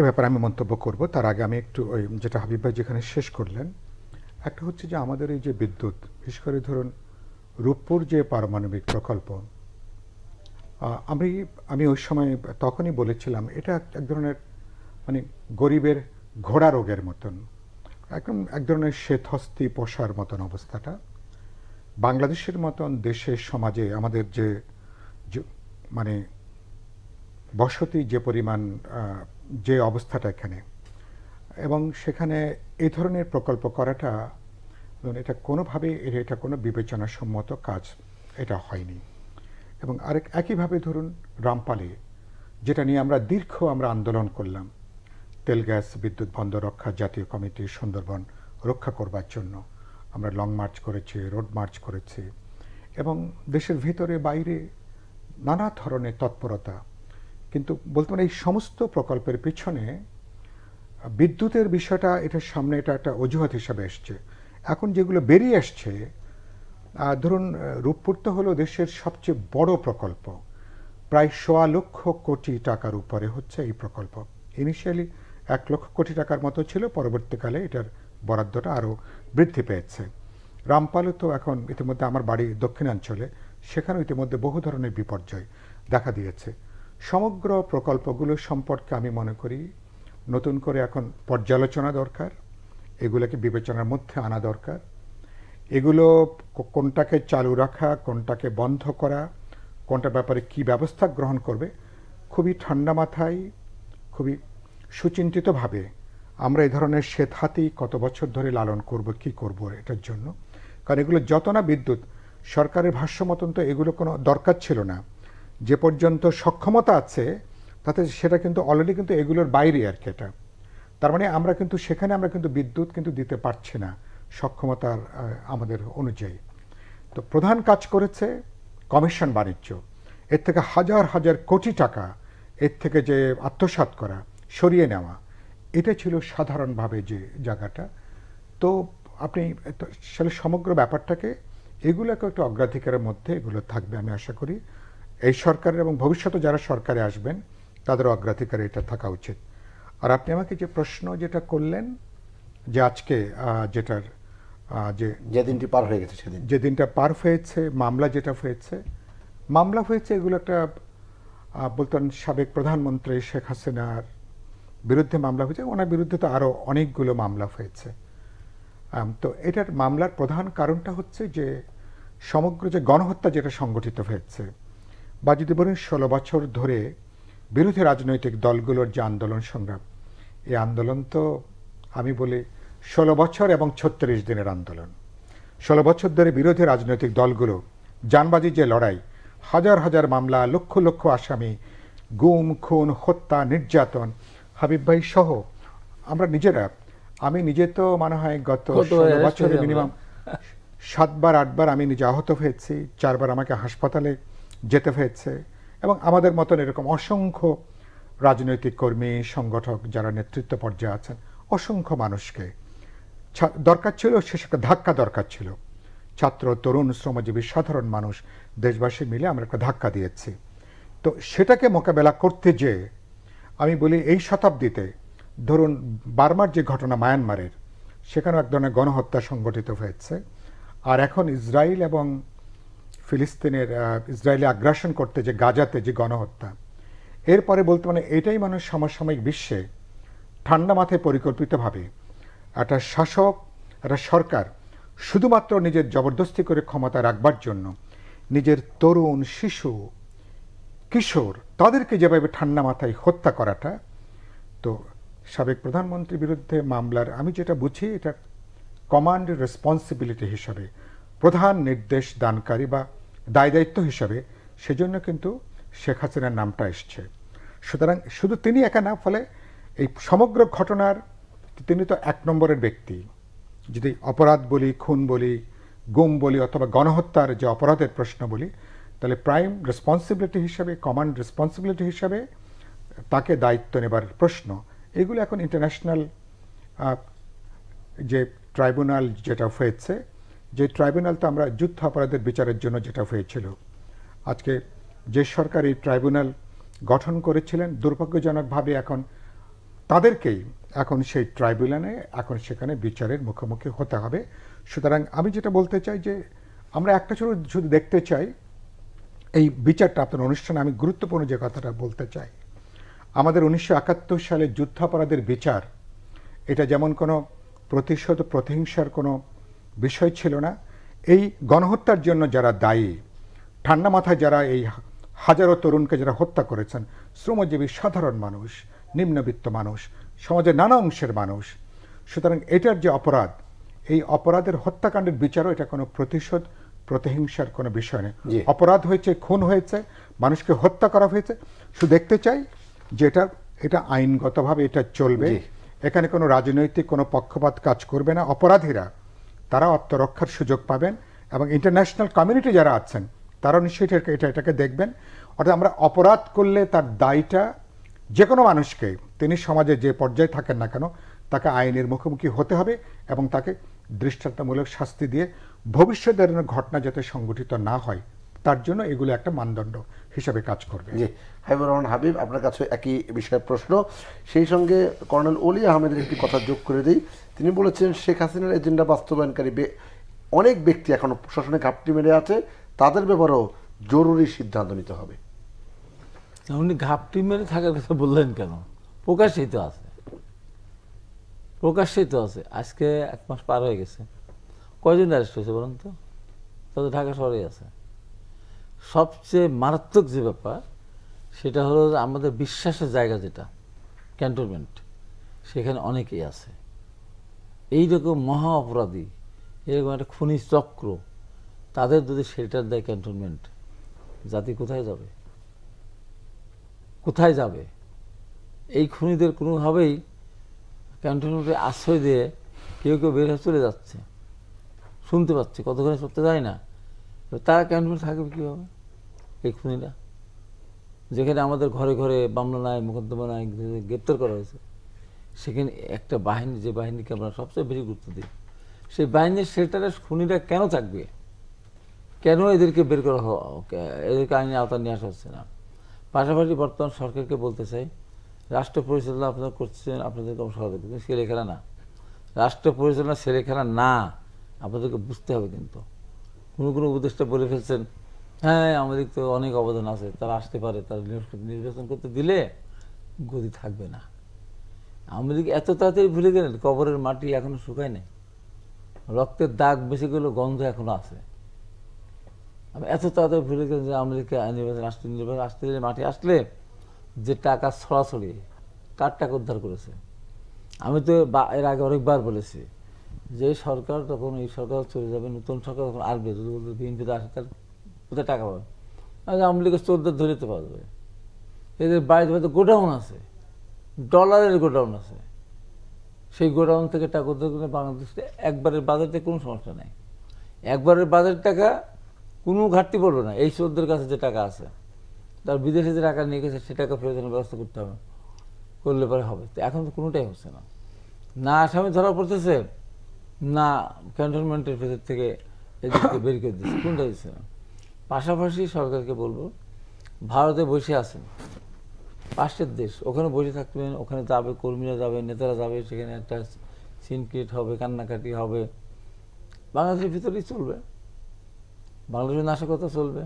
এ ব্যাপারে আমি মন্তব্য করব তার আগে আমি একটু ওই যেটা হাবিব ভাই যেখানে শেষ করলেন একটা হচ্ছে যে আমাদের এই যে বিদ্যুৎ বিশেষ করে ধরুন রূপপুর যে পারমাণবিক প্রকল্প আমি আমি ওই সময় তখনই বলেছিলাম এটা এক ধরনের মানে গরিবের ঘোড়া রোগের মতন একদম এক ধরনের শ্বেতহস্তি পোষার মতন অবস্থাটা বাংলাদেশের মতন দেশে সমাজে আমাদের যে মানে বসতি যে পরিমাণ যে অবস্থাটা এখানে এবং সেখানে এ ধরনের প্রকল্প করাটা এটা কোনোভাবে এটা কোনো বিবেচনাসম্মত কাজ এটা হয়নি এবং আরেক একইভাবে ধরুন রামপালে যেটা নিয়ে আমরা দীর্ঘ আমরা আন্দোলন করলাম তেল গ্যাস বিদ্যুৎ বন্ধ রক্ষা জাতীয় কমিটি সুন্দরবন রক্ষা করবার জন্য আমরা লং মার্চ করেছি রোড মার্চ করেছি এবং দেশের ভিতরে বাইরে নানা ধরনের তৎপরতা কিন্তু বলতে পারি এই সমস্ত প্রকল্পের পিছনে বিদ্যুতের বিষয়টা এটার সামনে এটা একটা অজুহাত হিসাবে এসছে এখন যেগুলো বেরিয়ে আসছে ধরুন রূপপুর তো হলো দেশের সবচেয়ে বড় প্রকল্প প্রায় সোয়া লক্ষ কোটি টাকার উপরে হচ্ছে এই প্রকল্প ইনিশিয়ালি এক লক্ষ কোটি টাকার মতো ছিল পরবর্তীকালে এটার বরাদ্দটা আরও বৃদ্ধি পেয়েছে রামপালও তো এখন ইতিমধ্যে আমার বাড়ি দক্ষিণাঞ্চলে সেখানেও ইতিমধ্যে বহু ধরনের বিপর্যয় দেখা দিয়েছে সমগ্র প্রকল্পগুলো সম্পর্কে আমি মনে করি নতুন করে এখন পর্যালোচনা দরকার এগুলোকে বিবেচনার মধ্যে আনা দরকার এগুলো কোনটাকে চালু রাখা কোনটাকে বন্ধ করা কোনটার ব্যাপারে কি ব্যবস্থা গ্রহণ করবে খুবই ঠান্ডা মাথায় খুবই সুচিন্তিতভাবে আমরা এই ধরনের শ্বেতহাতি কত বছর ধরে লালন করব কি করব এটার জন্য কারণ এগুলো যত না বিদ্যুৎ সরকারের ভাষ্য মতন তো এগুলো কোনো দরকার ছিল না যে পর্যন্ত সক্ষমতা আছে তাতে সেটা কিন্তু অলরেডি কিন্তু এগুলোর বাইরে আর কি এটা তার মানে আমরা কিন্তু সেখানে আমরা কিন্তু বিদ্যুৎ কিন্তু দিতে পারছি না সক্ষমতার আমাদের অনুযায়ী তো প্রধান কাজ করেছে কমিশন বাণিজ্য এর থেকে হাজার হাজার কোটি টাকা এর থেকে যে আত্মসাত করা সরিয়ে নেওয়া এটা ছিল সাধারণভাবে যে জায়গাটা তো আপনি আসলে সমগ্র ব্যাপারটাকে এগুলোকে একটা অগ্রাধিকারের মধ্যে এগুলো থাকবে আমি আশা করি এই সরকারের এবং ভবিষ্যতে যারা সরকারে আসবেন তাদের অগ্রাধিকারে এটা থাকা উচিত আর আপনি আমাকে যে প্রশ্ন যেটা করলেন যে আজকে যেটার যে যে দিনটি পার হয়ে গেছে সেদিন যে দিনটা পার হয়েছে মামলা যেটা হয়েছে মামলা হয়েছে এগুলো একটা বলতেন সাবেক প্রধানমন্ত্রী শেখ হাসিনার বিরুদ্ধে মামলা হয়েছে ওনার বিরুদ্ধে তো আরও অনেকগুলো মামলা হয়েছে তো এটার মামলার প্রধান কারণটা হচ্ছে যে সমগ্র যে গণহত্যা যেটা সংগঠিত হয়েছে বা যদি বলেন ষোলো বছর ধরে বিরোধী রাজনৈতিক দলগুলোর যে আন্দোলন সংগ্রাম এই আন্দোলন তো আমি বলি ষোলো বছর এবং ছত্রিশ দিনের আন্দোলন ষোলো বছর ধরে বিরোধী রাজনৈতিক দলগুলো যানবাজি যে লড়াই হাজার হাজার মামলা লক্ষ লক্ষ আসামি গুম খুন হত্যা নির্যাতন হাবিব ভাই সহ আমরা নিজেরা আমি নিজে তো মনে হয় গত বছরে মিনিমাম সাতবার আটবার আমি নিজে আহত হয়েছি চারবার আমাকে হাসপাতালে যেতে হয়েছে এবং আমাদের মতন এরকম অসংখ্য রাজনৈতিক কর্মী সংগঠক যারা নেতৃত্ব পর্যায়ে আছেন অসংখ্য মানুষকে দরকার ছিল শেষ একটা ধাক্কা দরকার ছিল ছাত্র তরুণ শ্রমজীবী সাধারণ মানুষ দেশবাসী মিলে আমরা একটা ধাক্কা দিয়েছি তো সেটাকে মোকাবেলা করতে যেয়ে আমি বলি এই শতাব্দীতে ধরুন বার্মার যে ঘটনা মায়ানমারের সেখানেও এক ধরনের গণহত্যা সংগঠিত হয়েছে আর এখন ইসরায়েল এবং ফিলিস্তিনের ইসরায়েলে আগ্রাসন করতে যে গাজাতে যে গণহত্যা এরপরে বলতে মানে এটাই মানুষ সমসাময়িক বিশ্বে ঠান্ডা মাথায় পরিকল্পিতভাবে একটা শাসক একটা সরকার শুধুমাত্র নিজের জবরদস্তি করে ক্ষমতা রাখবার জন্য নিজের তরুণ শিশু কিশোর তাদেরকে যেভাবে ঠান্ডা মাথায় হত্যা করাটা তো সাবেক প্রধানমন্ত্রীর বিরুদ্ধে মামলার আমি যেটা বুঝি এটা কমান্ড রেসপন্সিবিলিটি হিসাবে প্রধান নির্দেশ দানকারী বা দায় দায়িত্ব হিসাবে সেজন্য কিন্তু শেখ হাসিনার নামটা এসছে সুতরাং শুধু তিনি একা না ফলে এই সমগ্র ঘটনার তিনি তো এক নম্বরের ব্যক্তি যদি অপরাধ বলি খুন বলি গুম বলি অথবা গণহত্যার যে অপরাধের প্রশ্ন বলি তাহলে প্রাইম রেসপন্সিবিলিটি হিসাবে কমান্ড রেসপন্সিবিলিটি হিসাবে তাকে দায়িত্ব নেবার প্রশ্ন এগুলো এখন ইন্টারন্যাশনাল যে ট্রাইব্যুনাল যেটা হয়েছে যে ট্রাইব্যুনালটা আমরা যুদ্ধ অপরাধের বিচারের জন্য যেটা হয়েছিল আজকে যে সরকার এই ট্রাইব্যুনাল গঠন করেছিলেন দুর্ভাগ্যজনকভাবে এখন তাদেরকেই এখন সেই ট্রাইব্যুনালে এখন সেখানে বিচারের মুখোমুখি হতে হবে সুতরাং আমি যেটা বলতে চাই যে আমরা একটা শুধু দেখতে চাই এই বিচারটা আপনার অনুষ্ঠানে আমি গুরুত্বপূর্ণ যে কথাটা বলতে চাই আমাদের উনিশশো একাত্তর সালে যুদ্ধাপরাধের বিচার এটা যেমন কোনো প্রতিশোধ প্রতিহিংসার কোনো বিষয় ছিল না এই গণহত্যার জন্য যারা দায়ী ঠান্ডা মাথায় যারা এই হাজারো তরুণকে যারা হত্যা করেছেন শ্রমজীবী সাধারণ মানুষ নিম্নবিত্ত মানুষ সমাজের নানা অংশের মানুষ সুতরাং এটার যে অপরাধ এই অপরাধের হত্যাকাণ্ডের বিচারও এটা কোনো প্রতিশোধ প্রতিহিংসার কোনো বিষয় নেই অপরাধ হয়েছে খুন হয়েছে মানুষকে হত্যা করা হয়েছে শুধু দেখতে চাই যে এটা এটা আইনগতভাবে এটা চলবে এখানে কোনো রাজনৈতিক কোনো পক্ষপাত কাজ করবে না অপরাধীরা তারা আত্মরক্ষার সুযোগ পাবেন এবং ইন্টারন্যাশনাল কমিউনিটি যারা আছেন তারা নিশ্চয়ই এটা এটাকে দেখবেন অর্থাৎ আমরা অপরাধ করলে তার দায়টা যে কোনো মানুষকে তিনি সমাজে যে পর্যায়ে থাকেন না কেন তাকে আইনের মুখোমুখি হতে হবে এবং তাকে দৃষ্টান্তমূলক শাস্তি দিয়ে ভবিষ্যতে ধরনের ঘটনা যাতে সংগঠিত না হয় তার জন্য এগুলো একটা মানদণ্ড হিসাবে কাজ করবে জি হাইবুর রহমান হাবিব আপনার কাছে একই বিষয়ে প্রশ্ন সেই সঙ্গে কর্নেল অলি আহমেদের একটি কথা যোগ করে দিই তিনি বলেছেন শেখ হাসিনার এজেন্ডা বাস্তবায়নকারী অনেক ব্যক্তি এখনও প্রশাসনে ঘাপটি মেরে আছে তাদের ব্যাপারেও জরুরি সিদ্ধান্ত নিতে হবে উনি ঘাপটি মেরে থাকার কথা বললেন কেন প্রকাশিত আছে প্রকাশিত আছে আজকে এক মাস পার হয়ে গেছে কয়জন অ্যারেস্ট হয়েছে বলুন তো তাদের ঢাকা শহরেই আছে সবচেয়ে মারাত্মক যে ব্যাপার সেটা হলো আমাদের বিশ্বাসের জায়গা যেটা ক্যান্টনমেন্ট সেখানে অনেকেই আছে এইরকম মহা অপরাধী এরকম একটা খুনি চক্র তাদের যদি শেল্টার দেয় ক্যান্টনমেন্ট জাতি কোথায় যাবে কোথায় যাবে এই খুনিদের কোনোভাবেই ক্যান্টনমেন্টে আশ্রয় দিয়ে কেউ কেউ বের হয়ে চলে যাচ্ছে শুনতে পাচ্ছে কতক্ষণে সত্যি যায় না তারা ক্যান্টনে থাকবে কীভাবে এই খুনিরা যেখানে আমাদের ঘরে ঘরে মামলা নাই মোকদ্দমা নাই গ্রেপ্তার করা হয়েছে সেখানে একটা বাহিনী যে বাহিনীকে আমরা সবচেয়ে বেশি গুরুত্ব দিই সেই বাহিনীর সেটারে খুনিরা কেন থাকবে কেন এদেরকে বের করা এদেরকে আইনের আওতা নিয়ে আসা হচ্ছে না পাশাপাশি বর্তমান সরকারকে বলতে চাই রাষ্ট্র পরিচালনা আপনারা করছেন আপনাদেরকে সহযোগিতা ছেলে খেলা না রাষ্ট্র পরিচালনা ছেলে খেলা না আপনাদেরকে বুঝতে হবে কিন্তু কোনো কোনো উপদেশটা বলে ফেলছেন হ্যাঁ আমাদের তো অনেক অবদান আছে তারা আসতে পারে তারা নির্বাচন করতে দিলে গদি থাকবে না আমাদের এত তাড়াতাড়ি ভুলে গেলেন কবরের মাটি এখনো শুকায় নেই রক্তের দাগ বেশি গেলেও গন্ধ এখনো আছে আমি এত তাড়াতাড়ি ভুলে গেলেন যে আমাদেরকে নির্বাচন আসতে নির্বাচন আসতে দিলে মাটি আসলে যে টাকা ছড়াছড়ি কার টাকা উদ্ধার করেছে আমি তো এর আগে অনেকবার বলেছি যে সরকার তখন এই সরকার চলে যাবে নতুন সরকার তখন আসবে যদি বলতে বিএনপিতে আসে তার কোথায় টাকা পাবে আর আওয়ামী লীগের চোদ্দের ধরে যেতে পারবে এদের বাড়িতে বাড়িতে গোডাউন আছে ডলারের গোডাউন আছে সেই গোডাউন থেকে টাকা উদ্ধার করে বাংলাদেশে একবারের বাজারতে কোনো সমস্যা নেই একবারের বাজার টাকা কোনো ঘাটতি পড়বে না এই চোদ্দের কাছে যে টাকা আছে তার বিদেশে যে টাকা নিয়ে গেছে সে টাকা ফেরত ব্যবস্থা করতে হবে করলে পরে হবে তো এখন তো কোনোটাই হচ্ছে না না আসামি ধরা পড়তেছে না ক্যান্টনমেন্টের ভেতর থেকে এদেরকে বের করে দিচ্ছে কোনটা দিচ্ছে না পাশাপাশি সরকারকে বলবো ভারতে বসে আছেন পাশের দেশ ওখানে বসে থাকবেন ওখানে যাবে কর্মীরা যাবে নেতারা যাবে সেখানে একটা সিন ক্রিয়েট হবে কান্নাকাটি হবে বাংলাদেশের ভিতরেই চলবে বাংলাদেশের নাশকতা চলবে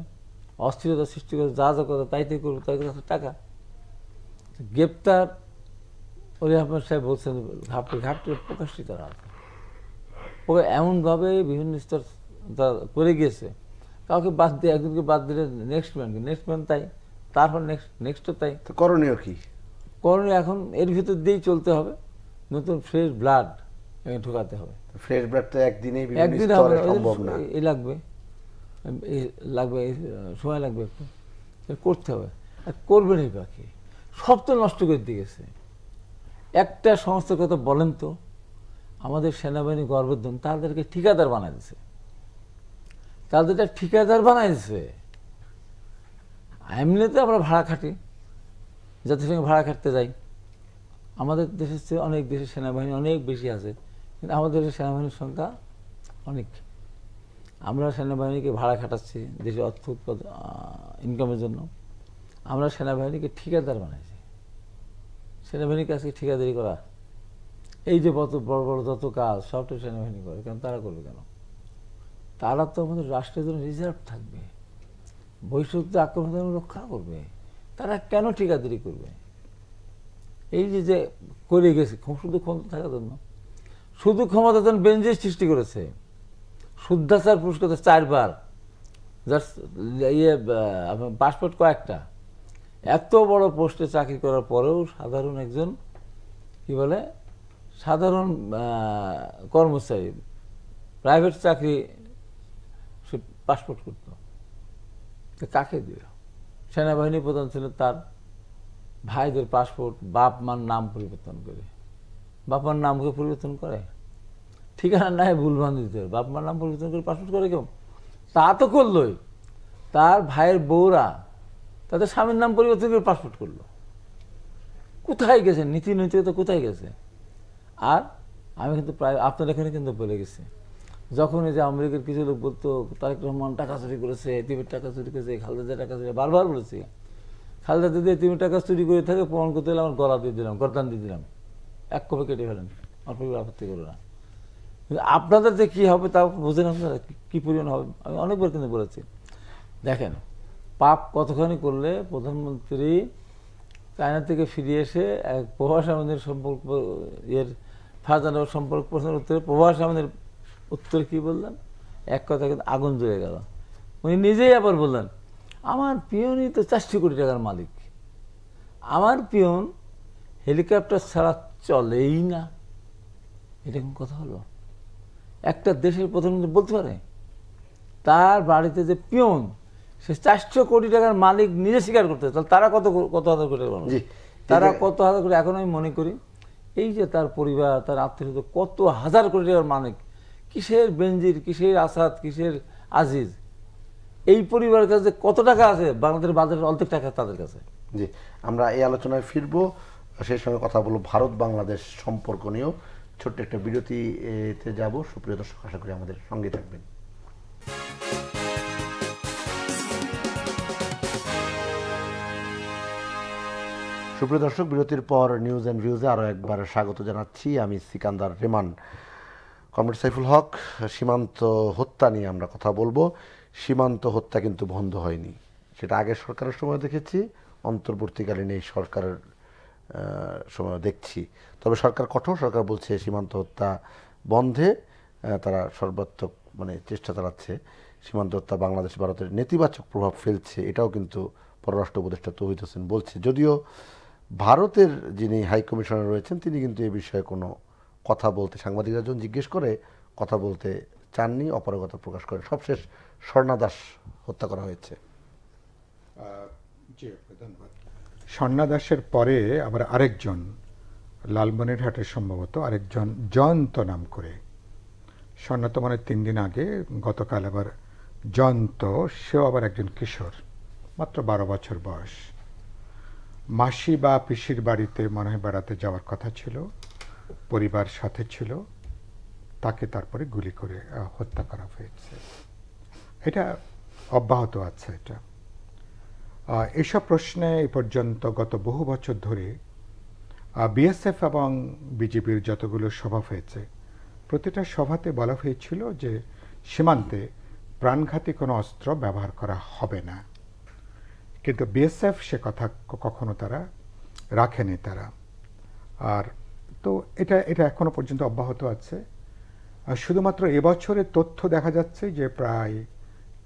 অস্থিরতা সৃষ্টি করে যা যা কথা তাই তাই করবে তাদের কাছে টাকা গ্রেপ্তার ওলি আহমেদ সাহেব বলছেন ঘাপটি ঘাপটি প্রকাশিত রাত ওকে এমনভাবে বিভিন্ন স্তর করে গিয়েছে কাউকে বাদ দিয়ে একজনকে বাদ দিলে নেক্সট ম্যানকে নেক্সট ম্যান তাই তারপর নেক্সট নেক্সটও তাই তো করণীয় কি করণীয় এখন এর ভিতর দিয়েই চলতে হবে নতুন ফ্রেশ ব্লাড ঢোকাতে হবে ফ্রেশ ব্লাড তো একদিনে একদিন হবে এ লাগবে লাগবে সময় লাগবে একটু করতে হবে আর এই বাকি সব তো নষ্ট করে দিয়েছে একটা সংস্থার কথা বলেন তো আমাদের সেনাবাহিনী গর্বর্ধন তাদেরকে ঠিকাদার বানাই দিছে তাদেরটা ঠিকাদার বানাই দিছে এমনিতে আমরা ভাড়া খাটি জাতির সঙ্গে ভাড়া খাটতে যাই আমাদের দেশের চেয়ে অনেক দেশের সেনাবাহিনী অনেক বেশি আছে কিন্তু আমাদের সেনাবাহিনীর সংখ্যা অনেক আমরা সেনাবাহিনীকে ভাড়া খাটাচ্ছি দেশে অর্থ উৎপাদন ইনকামের জন্য আমরা সেনাবাহিনীকে ঠিকাদার বানাইছি সেনাবাহিনীকে আজকে ঠিকাদারি করা এই যে কত বড় বড় যত কাজ সবটা সেনাবাহিনী করে কেন তারা করবে কেন তারা তো আমাদের রাষ্ট্রের জন্য রিজার্ভ থাকবে বহিষ্যতে আক্রমণ রক্ষা করবে তারা কেন ঠিকাদারি করবে এই যে যে করে গেছে শুধু ক্ষমতা থাকার জন্য শুধু ক্ষমতা যেন বেঞ্জের সৃষ্টি করেছে শুদ্ধাচার পুরস্কার চারবার জাস্ট ইয়ে পাসপোর্ট কয়েকটা এত বড় পোস্টে চাকরি করার পরেও সাধারণ একজন কি বলে সাধারণ কর্মচারী প্রাইভেট চাকরি সে পাসপোর্ট করত কাকে দিল সেনাবাহিনী প্রধান ছিল তার ভাইদের পাসপোর্ট বাপ মার নাম পরিবর্তন করে বাপমার নামকে পরিবর্তন করে ঠিকানা নাই ভুল দিতে হবে বাপ মার নাম পরিবর্তন করে পাসপোর্ট করে কেউ তা তো করলোই তার ভাইয়ের বউরা তাদের স্বামীর নাম পরিবর্তন করে পাসপোর্ট করলো কোথায় গেছে নীতি নৈতিকতা কোথায় গেছে আর আমি কিন্তু প্রায় আপনার এখানে কিন্তু বলে গেছি যখন এই যে আমেরিকার কিছু লোক বলতো তারেক রহমান টাকা চুরি করেছে এতিমের টাকা চুরি করেছে খালদাদের টাকা চুরি বারবার বলেছি খালদা যদি এতিমের টাকা চুরি করে থাকে প্রমাণ করতে হলে আমার গলা দিয়ে দিলাম গরদান দিয়ে দিলাম এক কপে কেটে ফেলেন আমার পরিবার আপত্তি করো না কিন্তু আপনাদের যে কী হবে তাও বুঝেন আপনারা কী পরিমাণ হবে আমি অনেকবার কিন্তু বলেছি দেখেন পাপ কতখানি করলে প্রধানমন্ত্রী চায়না থেকে ফিরে এসে এক প্রভাস আমাদের সম্পর্ক এর ফাজানো সম্পর্ক প্রশ্নের উত্তরে প্রভাস আমাদের উত্তর কি বললেন এক কথা কিন্তু আগুন জুড়ে গেল উনি নিজেই আবার বললেন আমার পিয়নই তো চারশো কোটি টাকার মালিক আমার পিয়ন হেলিকপ্টার ছাড়া চলেই না এরকম কথা হলো একটা দেশের প্রধানমন্ত্রী বলতে পারে তার বাড়িতে যে পিয়ন সে চারশো কোটি টাকার মালিক নিজে স্বীকার করতে তাহলে তারা কত কত হাজার কোটি টাকা তারা কত হাজার কোটি এখন আমি মনে করি এই যে তার পরিবার তার আত্মীয় কত হাজার কোটি টাকার মানিক কিসের বেঞ্জির কিসের আসাদ কিসের আজিজ এই পরিবারের কাছে কত টাকা আছে বাংলাদেশের বাজারের অর্ধেক টাকা তাদের কাছে জি আমরা এই আলোচনায় ফিরবো সেই সঙ্গে কথা বলবো ভারত বাংলাদেশ সম্পর্ক নিয়েও ছোট্ট একটা বিরতিতে যাব সুপ্রিয় দর্শক আশা করি আমাদের সঙ্গে থাকবেন সুপ্রিয় দর্শক বিরতির পর নিউজ অ্যান্ড ভিউজে আরও একবার স্বাগত জানাচ্ছি আমি সিকান্দার রেমান কমরেড সাইফুল হক সীমান্ত হত্যা নিয়ে আমরা কথা বলবো সীমান্ত হত্যা কিন্তু বন্ধ হয়নি সেটা আগের সরকারের সময় দেখেছি অন্তর্বর্তীকালীন এই সরকারের সময় দেখছি তবে সরকার কঠোর সরকার বলছে সীমান্ত হত্যা বন্ধে তারা সর্বাত্মক মানে চেষ্টা চালাচ্ছে সীমান্ত হত্যা বাংলাদেশ ভারতের নেতিবাচক প্রভাব ফেলছে এটাও কিন্তু পররাষ্ট্র উপদেষ্টা তহিদ হোসেন বলছে যদিও ভারতের যিনি হাই কমিশনার রয়েছেন তিনি কিন্তু এ বিষয়ে কোনো কথা বলতে সাংবাদিকরা যখন জিজ্ঞেস করে কথা বলতে চাননি অপারগতা প্রকাশ করেন সবশেষ স্বর্ণা দাস হত্যা করা হয়েছে স্বর্ণা দাসের পরে আবার আরেকজন হাটের সম্ভবত আরেকজন জয়ন্ত নাম করে স্বর্ণাত মানে তিন দিন আগে গতকাল আবার জয়ন্ত সেও আবার একজন কিশোর মাত্র বারো বছর বয়স মাসি বা পিসির বাড়িতে মনে হয় বেড়াতে যাওয়ার কথা ছিল পরিবার সাথে ছিল তাকে তারপরে গুলি করে হত্যা করা হয়েছে এটা অব্যাহত আছে এটা এসব প্রশ্নে এ পর্যন্ত গত বহু বছর ধরে বিএসএফ এবং বিজেপির যতগুলো সভা হয়েছে প্রতিটা সভাতে বলা হয়েছিল যে সীমান্তে প্রাণঘাতী কোনো অস্ত্র ব্যবহার করা হবে না কিন্তু বিএসএফ সে কথা কখনো তারা রাখেনি তারা আর তো এটা এটা এখনও পর্যন্ত অব্যাহত আছে আর শুধুমাত্র এবছরের তথ্য দেখা যাচ্ছে যে প্রায়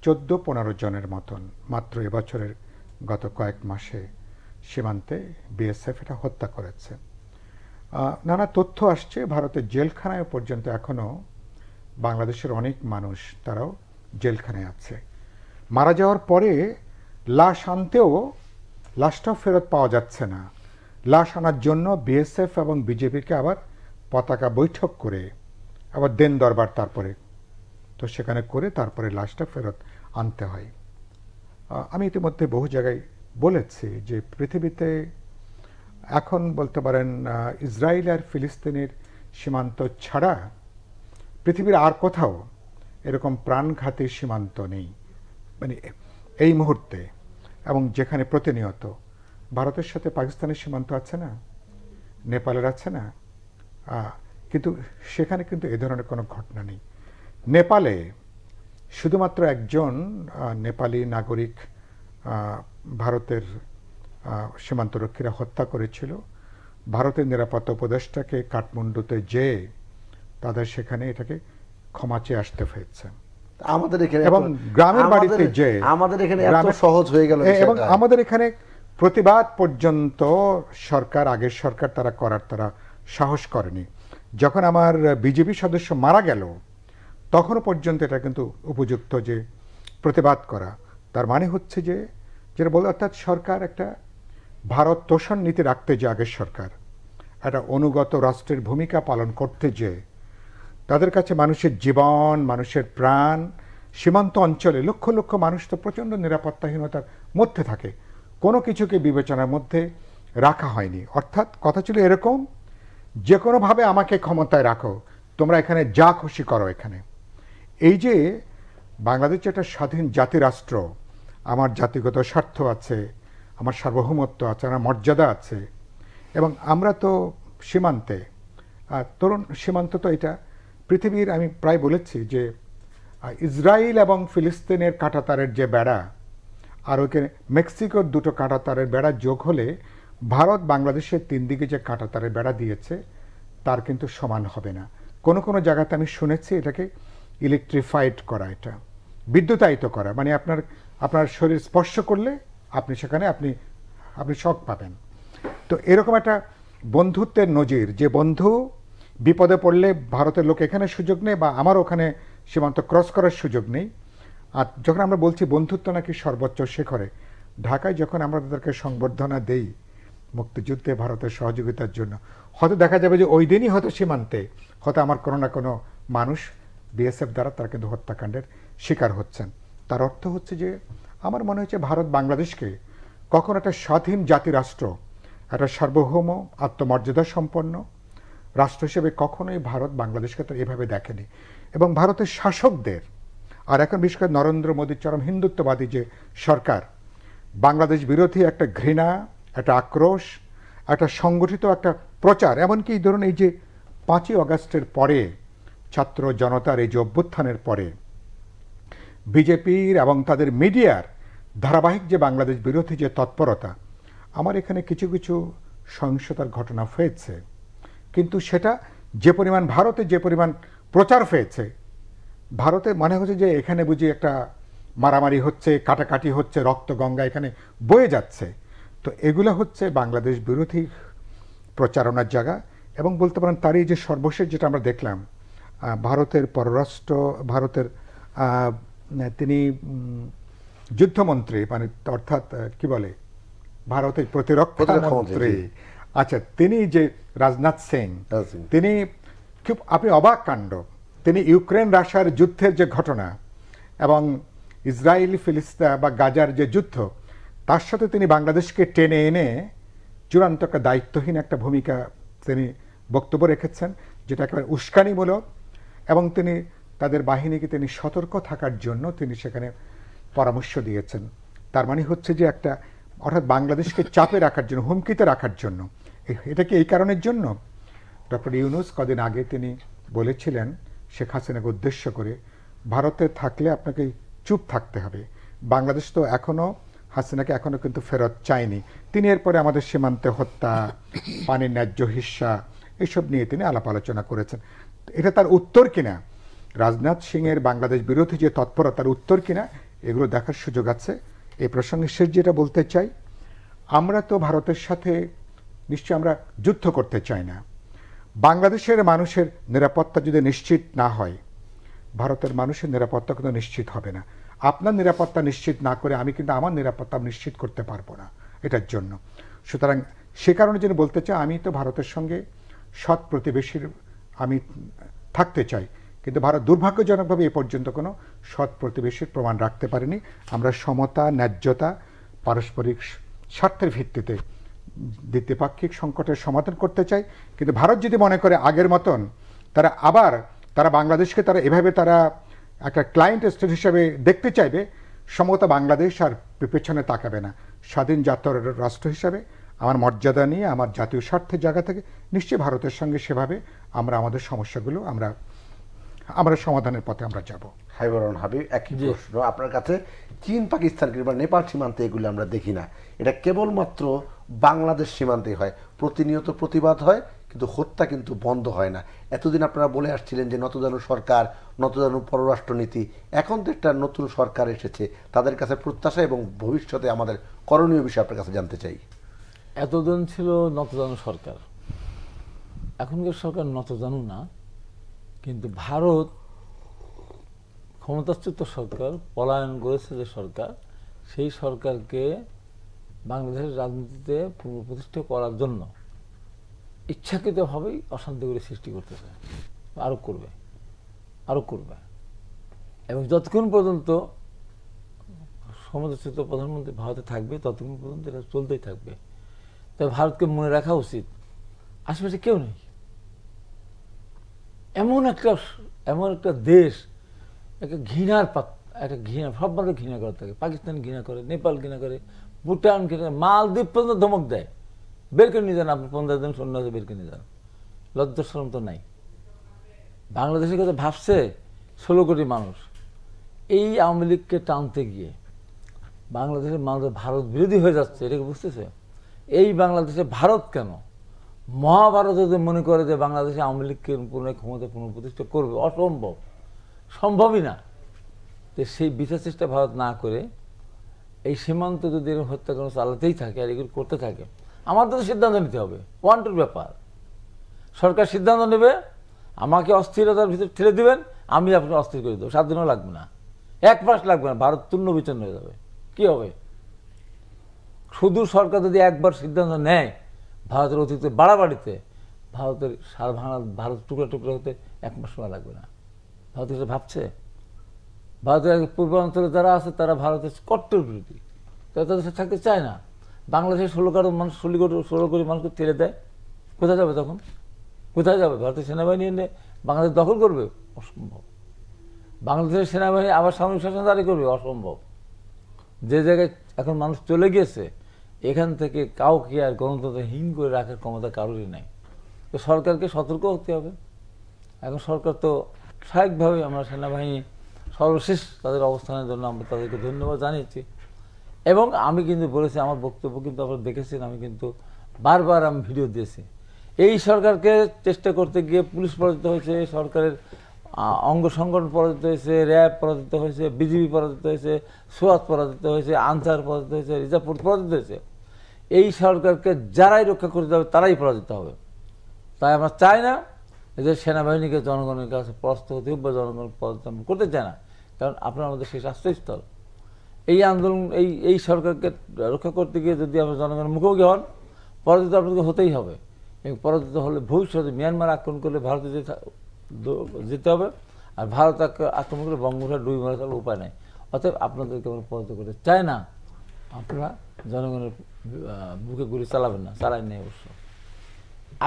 চোদ্দো পনেরো জনের মতন মাত্র এবছরের গত কয়েক মাসে সীমান্তে বিএসএফ এটা হত্যা করেছে নানা তথ্য আসছে ভারতের জেলখানায় পর্যন্ত এখনও বাংলাদেশের অনেক মানুষ তারাও জেলখানায় আছে মারা যাওয়ার পরে লাশ আনতেও লাশটাও ফেরত পাওয়া যাচ্ছে না লাশ আনার জন্য বিএসএফ এবং বিজেপিকে আবার পতাকা বৈঠক করে আবার দেন দরবার তারপরে তো সেখানে করে তারপরে লাশটা ফেরত আনতে হয় আমি ইতিমধ্যে বহু জায়গায় বলেছি যে পৃথিবীতে এখন বলতে পারেন ইসরায়েল আর ফিলিস্তিনের সীমান্ত ছাড়া পৃথিবীর আর কোথাও এরকম প্রাণঘাতী সীমান্ত নেই মানে এই মুহূর্তে এবং যেখানে প্রতিনিয়ত ভারতের সাথে পাকিস্তানের সীমান্ত আছে না নেপালের আছে না কিন্তু সেখানে কিন্তু এ ধরনের কোনো ঘটনা নেই নেপালে শুধুমাত্র একজন নেপালি নাগরিক ভারতের সীমান্তরক্ষীরা হত্যা করেছিল ভারতের নিরাপত্তা উপদেষ্টাকে কাঠমান্ডুতে যেয়ে তাদের সেখানে এটাকে ক্ষমা চেয়ে আসতে হয়েছে আমাদের এখানে এবং গ্রামের বাড়িতে যে আমাদের এখানে এত সহজ হয়ে গেল এবং আমাদের এখানে প্রতিবাদ পর্যন্ত সরকার আগের সরকার তারা করার তারা সাহস করেনি যখন আমার বিজেপি সদস্য মারা গেল তখনও পর্যন্ত এটা কিন্তু উপযুক্ত যে প্রতিবাদ করা তার মানে হচ্ছে যে যেটা বলে অর্থাৎ সরকার একটা ভারত তোষণ নীতি রাখতে যে আগের সরকার একটা অনুগত রাষ্ট্রের ভূমিকা পালন করতে যে তাদের কাছে মানুষের জীবন মানুষের প্রাণ সীমান্ত অঞ্চলে লক্ষ লক্ষ মানুষ তো প্রচণ্ড নিরাপত্তাহীনতার মধ্যে থাকে কোনো কিছুকে বিবেচনার মধ্যে রাখা হয়নি অর্থাৎ কথা ছিল এরকম যে কোনোভাবে আমাকে ক্ষমতায় রাখো তোমরা এখানে যা খুশি করো এখানে এই যে বাংলাদেশ একটা স্বাধীন জাতিরাষ্ট্র আমার জাতিগত স্বার্থ আছে আমার সার্বভৌমত্ব আছে আমার মর্যাদা আছে এবং আমরা তো সীমান্তে তরুণ সীমান্ত তো এটা পৃথিবীর আমি প্রায় বলেছি যে ইসরায়েল এবং ফিলিস্তিনের কাঁটাতারের যে বেড়া আর ওইখানে মেক্সিকোর দুটো কাঁটাতারের বেড়া যোগ হলে ভারত বাংলাদেশের তিন দিকে যে কাঁটাতারের বেড়া দিয়েছে তার কিন্তু সমান হবে না কোনো কোনো জায়গাতে আমি শুনেছি এটাকে ইলেকট্রিফাইড করা এটা বিদ্যুতায়িত করা মানে আপনার আপনার শরীর স্পর্শ করলে আপনি সেখানে আপনি আপনি শখ পাবেন তো এরকম একটা বন্ধুত্বের নজির যে বন্ধু বিপদে পড়লে ভারতের লোক এখানে সুযোগ নেই বা আমার ওখানে সীমান্ত ক্রস করার সুযোগ নেই আর যখন আমরা বলছি বন্ধুত্ব নাকি সর্বোচ্চ শেখরে ঢাকায় যখন আমরা তাদেরকে সংবর্ধনা দেই মুক্তিযুদ্ধে ভারতের সহযোগিতার জন্য হয়তো দেখা যাবে যে ওই দিনই হয়তো সীমান্তে হয়তো আমার কোনো না কোনো মানুষ বিএসএফ দ্বারা তারা কিন্তু হত্যাকাণ্ডের শিকার হচ্ছেন তার অর্থ হচ্ছে যে আমার মনে হচ্ছে ভারত বাংলাদেশকে কখনো একটা স্বাধীন জাতিরাষ্ট্র একটা সার্বভৌম আত্মমর্যাদা সম্পন্ন রাষ্ট্র হিসেবে কখনোই ভারত বাংলাদেশকে তো এভাবে দেখেনি এবং ভারতের শাসকদের আর এখন বিশেষ করে নরেন্দ্র মোদীর চরম হিন্দুত্ববাদী যে সরকার বাংলাদেশ বিরোধী একটা ঘৃণা একটা আক্রোশ একটা সংগঠিত একটা প্রচার এমনকি এই ধরুন এই যে পাঁচই অগাস্টের পরে ছাত্র জনতার এই যে অভ্যুত্থানের পরে বিজেপির এবং তাদের মিডিয়ার ধারাবাহিক যে বাংলাদেশ বিরোধী যে তৎপরতা আমার এখানে কিছু কিছু সহিংসতার ঘটনা হয়েছে কিন্তু সেটা যে পরিমাণ ভারতে যে পরিমাণ প্রচার পেয়েছে ভারতে মনে হচ্ছে যে এখানে বুঝি একটা মারামারি হচ্ছে কাটাকাটি হচ্ছে রক্ত গঙ্গা এখানে বয়ে যাচ্ছে তো এগুলো হচ্ছে বাংলাদেশ বিরোধী প্রচারণার জায়গা এবং বলতে পারেন তারই যে সর্বশেষ যেটা আমরা দেখলাম ভারতের পররাষ্ট্র ভারতের তিনি যুদ্ধমন্ত্রী মানে অর্থাৎ কি বলে ভারতের প্রতিরক্ষা মন্ত্রী আচ্ছা তিনি যে রাজনাথ সিং তিনি খুব আপনি অবাক কাণ্ড তিনি ইউক্রেন রাশিয়ার যুদ্ধের যে ঘটনা এবং ইসরায়েল ফিলিস্তা বা গাজার যে যুদ্ধ তার সাথে তিনি বাংলাদেশকে টেনে এনে চূড়ান্ত একটা দায়িত্বহীন একটা ভূমিকা তিনি বক্তব্য রেখেছেন যেটা একেবারে উস্কানিমূলক এবং তিনি তাদের বাহিনীকে তিনি সতর্ক থাকার জন্য তিনি সেখানে পরামর্শ দিয়েছেন তার মানে হচ্ছে যে একটা অর্থাৎ বাংলাদেশকে চাপে রাখার জন্য হুমকিতে রাখার জন্য এটা কি এই কারণের জন্য ডক্টর ইউনুস কদিন আগে তিনি বলেছিলেন শেখ হাসিনাকে উদ্দেশ্য করে ভারতে থাকলে আপনাকে চুপ থাকতে হবে বাংলাদেশ তো এখনও হাসিনাকে এখনও কিন্তু ফেরত চায়নি তিনি এরপরে আমাদের সীমান্তে হত্যা পানির ন্যায্য হিস্যা এসব নিয়ে তিনি আলাপ আলোচনা করেছেন এটা তার উত্তর কিনা রাজনাথ সিংয়ের বাংলাদেশ বিরোধী যে তৎপরতার উত্তর কিনা এগুলো দেখার সুযোগ আছে এ প্রসঙ্গে শেষ যেটা বলতে চাই আমরা তো ভারতের সাথে নিশ্চয় আমরা যুদ্ধ করতে চাই না বাংলাদেশের মানুষের নিরাপত্তা যদি নিশ্চিত না হয় ভারতের মানুষের নিরাপত্তা কিন্তু নিশ্চিত হবে না আপনার নিরাপত্তা নিশ্চিত না করে আমি কিন্তু আমার নিরাপত্তা নিশ্চিত করতে পারবো না এটার জন্য সুতরাং সে কারণে যেন বলতে চাই আমি তো ভারতের সঙ্গে সৎ প্রতিবেশীর আমি থাকতে চাই কিন্তু ভারত দুর্ভাগ্যজনকভাবে এ পর্যন্ত কোনো সৎ প্রতিবেশীর প্রমাণ রাখতে পারেনি আমরা সমতা ন্যায্যতা পারস্পরিক স্বার্থের ভিত্তিতে দ্বিপাক্ষিক সংকটের সমাধান করতে চাই কিন্তু ভারত যদি মনে করে আগের মতন তারা আবার তারা বাংলাদেশকে তারা এভাবে তারা একটা ক্লায়েন্ট স্টেট হিসেবে দেখতে চাইবে সমত বাংলাদেশ আর পেছনে তাকাবে না স্বাধীন জাতর রাষ্ট্র হিসাবে আমার মর্যাদা নিয়ে আমার জাতীয় স্বার্থের জায়গা থেকে নিশ্চয়ই ভারতের সঙ্গে সেভাবে আমরা আমাদের সমস্যাগুলো আমরা আমরা সমাধানের পথে আমরা যাব হাইবরন হাবিব একই প্রশ্ন আপনার কাছে চীন পাকিস্তান কিংবা নেপাল সীমান্তে এগুলো আমরা দেখি না এটা কেবলমাত্র বাংলাদেশ সীমান্তে হয় প্রতিনিয়ত প্রতিবাদ হয় কিন্তু হত্যা কিন্তু বন্ধ হয় না এতদিন আপনারা বলে আসছিলেন যে নতদানু সরকার নতদানু পররাষ্ট্রনীতি এখন তো একটা নতুন সরকার এসেছে তাদের কাছে প্রত্যাশা এবং ভবিষ্যতে আমাদের করণীয় বিষয় আপনার কাছে জানতে চাই এতদিন ছিল নতদানু সরকার এখনকার সরকার নতদানু না কিন্তু ভারত ক্ষমতাচ্যুত সরকার পলায়ন করেছে যে সরকার সেই সরকারকে বাংলাদেশের রাজনীতিতে পুনঃপ্রতিষ্ঠা করার জন্য ইচ্ছাকৃতভাবেই অশান্তিগুলি সৃষ্টি করতেছে আরও করবে আরও করবে এবং যতক্ষণ পর্যন্ত সমালোচিত প্রধানমন্ত্রী ভারতে থাকবে ততক্ষণ পর্যন্ত এটা চলতেই থাকবে তবে ভারতকে মনে রাখা উচিত আশেপাশে কেউ নেই এমন একটা এমন একটা দেশ একটা ঘৃণার পাত্র একটা ঘৃণা সব মানুষ ঘৃণা করে থাকে পাকিস্তান ঘৃণা করে নেপাল ঘৃণা করে ভুটান কিনে মালদ্বীপ পর্যন্ত ধমক দেয় বের করে নিয়ে যান আপনি পঞ্চাশ দিন সন্ন্যাসে বের করে নিয়ে যান লজ্জাশ্রম তো নাই বাংলাদেশের কথা ভাবছে ষোলো কোটি মানুষ এই আওয়ামী লীগকে টানতে গিয়ে বাংলাদেশের মানুষ ভারত বিরোধী হয়ে যাচ্ছে এটাকে বুঝতেছে এই বাংলাদেশে ভারত কেন মহাভারত যদি মনে করে যে বাংলাদেশে আওয়ামী লীগকে পুনরায় ক্ষমতা পুনঃপ্রতিষ্ঠা করবে অসম্ভব সম্ভবই না সেই বিচার চেষ্টা ভারত না করে এই সীমান্ত যদি এরকম হত্যাকাণ্ড চালাতেই থাকে আর এগুলো করতে থাকে আমার তো সিদ্ধান্ত নিতে হবে ওয়ান টুর ব্যাপার সরকার সিদ্ধান্ত নেবে আমাকে অস্থিরতার ভিতরে ঠেলে দেবেন আমি আপনি অস্থির করে দেবো সাত দিনও লাগবে না এক মাস লাগবে না ভারত তুণ্য বিচন্ন হয়ে যাবে কি হবে শুধু সরকার যদি একবার সিদ্ধান্ত নেয় ভারতের অতীত বাড়াবাড়িতে ভারতের সার ভাঙা ভারত টুকরা টুকরা হতে এক মাস সময় লাগবে না ভারত এটা ভাবছে ভারতের পূর্বাঞ্চলে যারা আছে তারা ভারতের কট্টর বিরোধী তারা তাদের থাকতে চায় না বাংলাদেশের ষোলো কারো মানুষ ষোলো কোটি ষোলো কোটি মানুষকে ছেড়ে দেয় কোথায় যাবে তখন কোথায় যাবে ভারতের সেনাবাহিনী এনে বাংলাদেশ দখল করবে অসম্ভব বাংলাদেশের সেনাবাহিনী আবার সামরিক শাসন জারি করবে অসম্ভব যে জায়গায় এখন মানুষ চলে গিয়েছে এখান থেকে কাউকে আর হীন করে রাখার ক্ষমতা কারোরই নাই তো সরকারকে সতর্ক হতে হবে এখন সরকার তো স্বাভাবিকভাবে আমরা সেনাবাহিনী সর্বশেষ তাদের অবস্থানের জন্য আমরা তাদেরকে ধন্যবাদ জানিয়েছি এবং আমি কিন্তু বলেছি আমার বক্তব্য কিন্তু আপনারা দেখেছেন আমি কিন্তু বারবার আমি ভিডিও দিয়েছি এই সরকারকে চেষ্টা করতে গিয়ে পুলিশ পরাজিত হয়েছে সরকারের অঙ্গ সংগঠন পরাজিত হয়েছে র্যাব পরাজিত হয়েছে বিজিবি পরাজিত হয়েছে সোয়াত পরাজিত হয়েছে আনসার পরাজিত হয়েছে রিজার্ভ পরাজিত হয়েছে এই সরকারকে যারাই রক্ষা করতে হবে তারাই পরাজিত হবে তাই আমরা চাই না এদের সেনাবাহিনীকে জনগণের কাছে পরাস্ত হতে বা জনগণ পরাজিত করতে চায় না কারণ আপনার আমাদের শেষ আশ্রয়স্থল এই আন্দোলন এই এই সরকারকে রক্ষা করতে গিয়ে যদি আপনার জনগণের মুখোমুখি হন পরাজিত আপনাদের হতেই হবে এবং পরাজিত হলে ভবিষ্যতে মিয়ানমার আক্রমণ করলে ভারতে যেতে যেতে হবে আর ভারত আক্রমণ করলে বঙ্গোপসাগর ডুবি মারা তাহলে উপায় নাই অতএব আপনাদেরকে আমরা পরাজিত করতে চাই না আপনারা জনগণের বুকে গুলি চালাবেন না চালাই নেই অবশ্য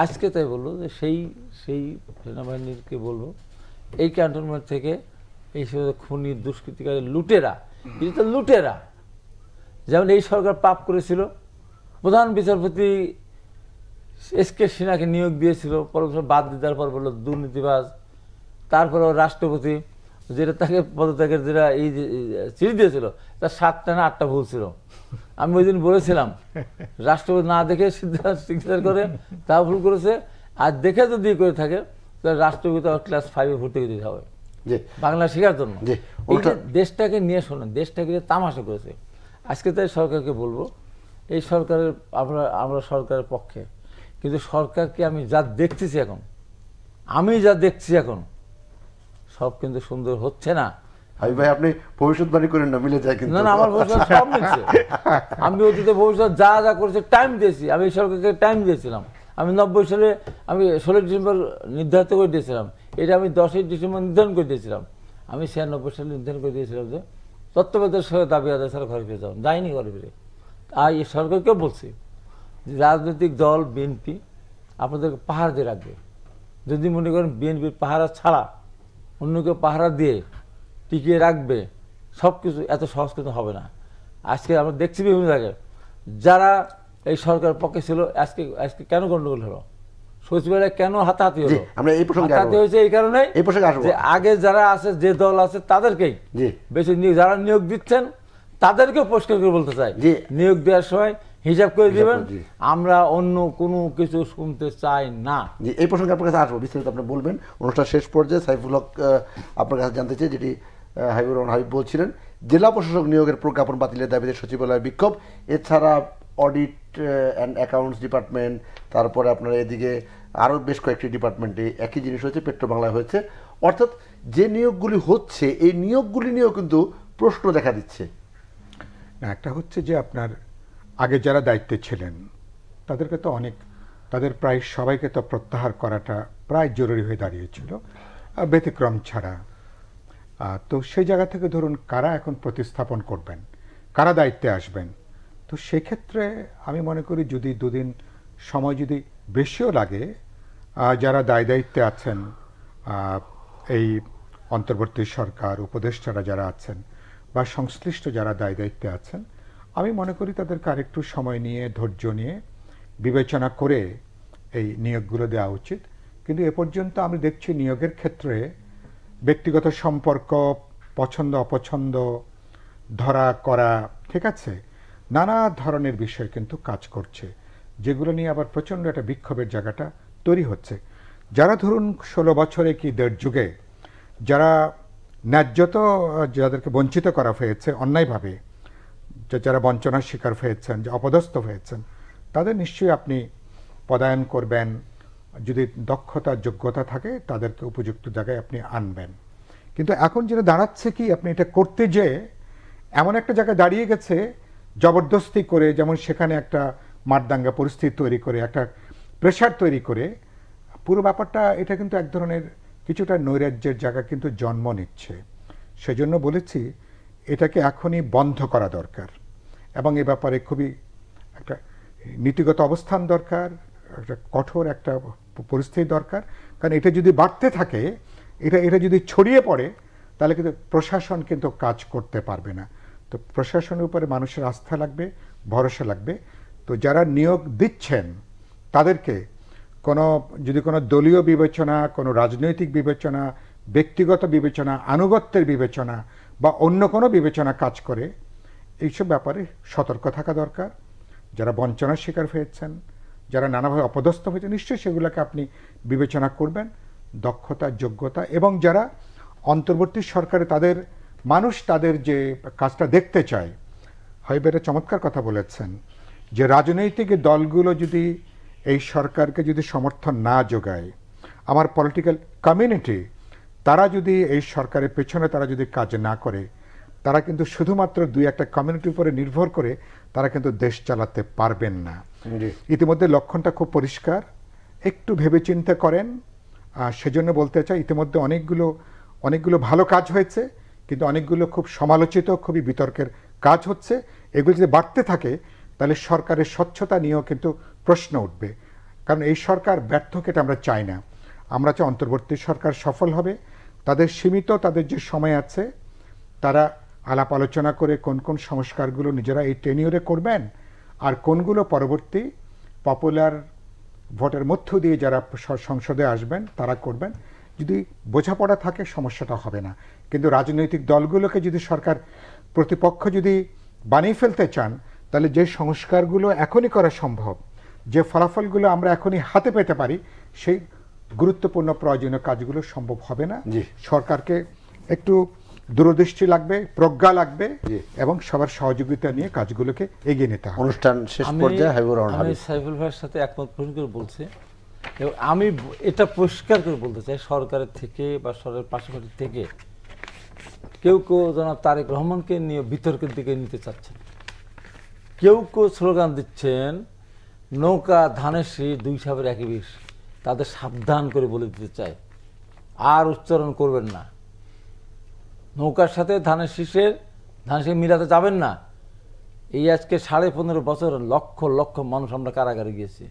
আজকে তাই বললো যে সেই সেই সেনাবাহিনীকে বলবো এই ক্যান্টনমেন্ট থেকে এই সব খুনি দুষ্কৃতিকারী লুটেরা এটা তো লুটেরা যেমন এই সরকার পাপ করেছিল প্রধান বিচারপতি এস কে সিনহাকে নিয়োগ দিয়েছিল পরবর্তী বাদ দিয়ে দেওয়ার পর বললো দুর্নীতিবাজ তারপরে রাষ্ট্রপতি যেটা তাকে পদত্যাগের যেটা এই চিঠি দিয়েছিল তার সাতটা না আটটা ভুল ছিল আমি ওই দিন বলেছিলাম রাষ্ট্রপতি না দেখে সিদ্ধান্ত চিকিৎসা করে তা ভুল করেছে আর দেখে যদি করে থাকে তাহলে রাষ্ট্রপতি ক্লাস ফাইভে ভর্তি দিতে হবে বাংলা শেখার জন্য দেশটাকে নিয়ে শোনেন দেশটাকে তামাশা করেছে আজকে তাই সরকারকে বলবো এই সরকারের আমরা আমরা সরকারের পক্ষে কিন্তু সরকারকে আমি যা দেখতেছি এখন আমি যা দেখছি এখন সব কিন্তু সুন্দর হচ্ছে না হাবিব ভাই আপনি ভবিষ্যৎবাণী করেন না মিলে যায় কিন্তু না না আমার ভবিষ্যৎ সব মিলছে আমি অতীতে ভবিষ্যৎ যা যা করেছে টাইম দিয়েছি আমি এই সরকারকে টাইম দিয়েছিলাম আমি নব্বই সালে আমি ষোলো ডিসেম্বর নির্ধারিত করে দিয়েছিলাম এটা আমি দশই ডিসেম্বর নির্ধারণ করে দিয়েছিলাম আমি ছিয়ানব্বই সালে নির্ধারণ করে দিয়েছিলাম যে তত্ত্বাবধায়ক সরকার দাবি আদায় ছাড়া ঘরে ফিরে যাও যায়নি ঘরে ফিরে আর এই সরকারকেও বলছি রাজনৈতিক দল বিএনপি আপনাদেরকে পাহাড় দিয়ে রাখবে যদি মনে করেন বিএনপির পাহারা ছাড়া অন্য কেউ পাহারা দিয়ে টিকিয়ে রাখবে সব কিছু এত সহজ কিন্তু হবে না আজকে আমরা দেখছি বিভিন্ন জায়গায় যারা এই সরকার পক্ষে ছিল আজকে আজকে কেন গণ্ডগোল হলো সচিবালয় কেন হাতাহাতি হলো আমরা এই প্রসঙ্গে হাতাহাতি হয়েছে এই কারণে এই প্রসঙ্গে আসবো যে আগে যারা আছে যে দল আছে তাদেরকেই বেশি যারা নিয়োগ দিচ্ছেন তাদেরকেও পরিষ্কার করে বলতে চাই নিয়োগ দেওয়ার সময় হিসাব করে দেবেন আমরা অন্য কোনো কিছু শুনতে চাই না জি এই প্রসঙ্গে আপনার কাছে আসবো বিস্তারিত আপনি বলবেন অনুষ্ঠান শেষ পর্যায়ে সাইফুল হক আপনার কাছে জানতে চাই যেটি হাবিবুর রহমান হাবিব বলছিলেন জেলা প্রশাসক নিয়োগের প্রজ্ঞাপন বাতিলের দাবিতে সচিবালয়ে বিক্ষোভ এছাড়া অডিট অ্যান্ড অ্যাকাউন্টস ডিপার্টমেন্ট তারপরে আপনার এদিকে আরও বেশ কয়েকটি ডিপার্টমেন্টে একই জিনিস হয়েছে পেট্রো বাংলায় হয়েছে অর্থাৎ যে নিয়োগগুলি হচ্ছে এই নিয়োগগুলি নিয়েও কিন্তু প্রশ্ন দেখা দিচ্ছে একটা হচ্ছে যে আপনার আগে যারা দায়িত্বে ছিলেন তাদেরকে তো অনেক তাদের প্রায় সবাইকে তো প্রত্যাহার করাটা প্রায় জরুরি হয়ে দাঁড়িয়েছিল ব্যতিক্রম ছাড়া তো সেই জায়গা থেকে ধরুন কারা এখন প্রতিস্থাপন করবেন কারা দায়িত্বে আসবেন তো সেক্ষেত্রে আমি মনে করি যদি দুদিন সময় যদি বেশিও লাগে যারা দায় দায়িত্বে আছেন এই অন্তর্বর্তী সরকার উপদেষ্টারা যারা আছেন বা সংশ্লিষ্ট যারা দায় দায়িত্বে আছেন আমি মনে করি তাদেরকে আরেকটু সময় নিয়ে ধৈর্য নিয়ে বিবেচনা করে এই নিয়োগগুলো দেওয়া উচিত কিন্তু এ পর্যন্ত আমি দেখছি নিয়োগের ক্ষেত্রে ব্যক্তিগত সম্পর্ক পছন্দ অপছন্দ ধরা করা ঠিক আছে নানা ধরনের বিষয় কিন্তু কাজ করছে যেগুলো নিয়ে আবার প্রচণ্ড একটা বিক্ষোভের জায়গাটা তৈরি হচ্ছে যারা ধরুন ষোলো বছরে কি দেড় যুগে যারা ন্যায্যত যাদেরকে বঞ্চিত করা হয়েছে অন্যায়ভাবে যারা বঞ্চনার শিকার হয়েছেন যে অপদস্থ হয়েছেন তাদের নিশ্চয়ই আপনি পদায়ন করবেন যদি দক্ষতা যোগ্যতা থাকে তাদেরকে উপযুক্ত জায়গায় আপনি আনবেন কিন্তু এখন যেটা দাঁড়াচ্ছে কি আপনি এটা করতে যেয়ে এমন একটা জায়গায় দাঁড়িয়ে গেছে জবরদস্তি করে যেমন সেখানে একটা মারদাঙ্গা পরিস্থিতি তৈরি করে একটা প্রেশার তৈরি করে পুরো ব্যাপারটা এটা কিন্তু এক ধরনের কিছুটা নৈরাজ্যের জায়গা কিন্তু জন্ম নিচ্ছে সেজন্য বলেছি এটাকে এখনই বন্ধ করা দরকার এবং এ ব্যাপারে খুবই একটা নীতিগত অবস্থান দরকার একটা কঠোর একটা পরিস্থিতি দরকার কারণ এটা যদি বাড়তে থাকে এটা এটা যদি ছড়িয়ে পড়ে তাহলে কিন্তু প্রশাসন কিন্তু কাজ করতে পারবে না তো প্রশাসনের উপরে মানুষের আস্থা লাগবে ভরসা লাগবে তো যারা নিয়োগ দিচ্ছেন তাদেরকে কোনো যদি কোনো দলীয় বিবেচনা কোনো রাজনৈতিক বিবেচনা ব্যক্তিগত বিবেচনা আনুগত্যের বিবেচনা বা অন্য কোনো বিবেচনা কাজ করে এইসব ব্যাপারে সতর্ক থাকা দরকার যারা বঞ্চনার শিকার হয়েছেন যারা নানাভাবে অপদস্থ হয়েছে নিশ্চয়ই সেগুলোকে আপনি বিবেচনা করবেন দক্ষতা যোগ্যতা এবং যারা অন্তর্বর্তী সরকারে তাদের মানুষ তাদের যে কাজটা দেখতে চায় হয় এটা চমৎকার কথা বলেছেন যে রাজনৈতিক দলগুলো যদি এই সরকারকে যদি সমর্থন না যোগায় আমার পলিটিক্যাল কমিউনিটি তারা যদি এই সরকারের পেছনে তারা যদি কাজ না করে তারা কিন্তু শুধুমাত্র দুই একটা কমিউনিটির উপরে নির্ভর করে তারা কিন্তু দেশ চালাতে পারবেন না ইতিমধ্যে লক্ষণটা খুব পরিষ্কার একটু ভেবে চিন্তা করেন সেজন্য বলতে চাই ইতিমধ্যে অনেকগুলো অনেকগুলো ভালো কাজ হয়েছে কিন্তু অনেকগুলো খুব সমালোচিত খুবই বিতর্কের কাজ হচ্ছে এগুলো যদি বাড়তে থাকে তাহলে সরকারের স্বচ্ছতা নিয়েও কিন্তু প্রশ্ন উঠবে কারণ এই সরকার ব্যর্থ কেটে আমরা চাই না আমরা চাই অন্তর্বর্তী সরকার সফল হবে তাদের সীমিত তাদের যে সময় আছে তারা আলাপ আলোচনা করে কোন কোন সংস্কারগুলো নিজেরা এই টেনিওরে করবেন আর কোনগুলো পরবর্তী পপুলার ভোটের মধ্য দিয়ে যারা সংসদে আসবেন তারা করবেন যদি বোঝাপড়া থাকে সমস্যাটা হবে না কিন্তু রাজনৈতিক দলগুলোকে যদি সরকার প্রতিপক্ষ যদি বানিয়ে ফেলতে চান তাহলে যে সংস্কারগুলো এখনই করা সম্ভব যে ফলাফলগুলো আমরা এখনই হাতে পেতে পারি সেই গুরুত্বপূর্ণ প্রয়োজনীয় কাজগুলো সম্ভব হবে না সরকারকে একটু দূরদৃষ্টি লাগবে প্রজ্ঞা লাগবে এবং সবার সহযোগিতা নিয়ে কাজগুলোকে এগিয়ে নিতে হবে অনুষ্ঠান শেষ পর্যায়ে আমি সাইফুল ভাইয়ের সাথে একমত পোষণ করে বলছি আমি এটা পরিষ্কার করে বলতে চাই সরকারের থেকে বা সরকারের পাশাপাশি থেকে কেউ কেউ জনাব তারেক রহমানকে নিয়ে বিতর্কের দিকে নিতে চাচ্ছেন কেউ কেউ স্লোগান দিচ্ছেন নৌকা ধানের শীষ দুই সাপের একই বিষ তাদের সাবধান করে বলে দিতে চায় আর উচ্চারণ করবেন না নৌকার সাথে ধানের শীষের ধানের শীষ মিলাতে যাবেন না এই আজকে সাড়ে পনেরো বছর লক্ষ লক্ষ মানুষ আমরা কারাগারে গিয়েছি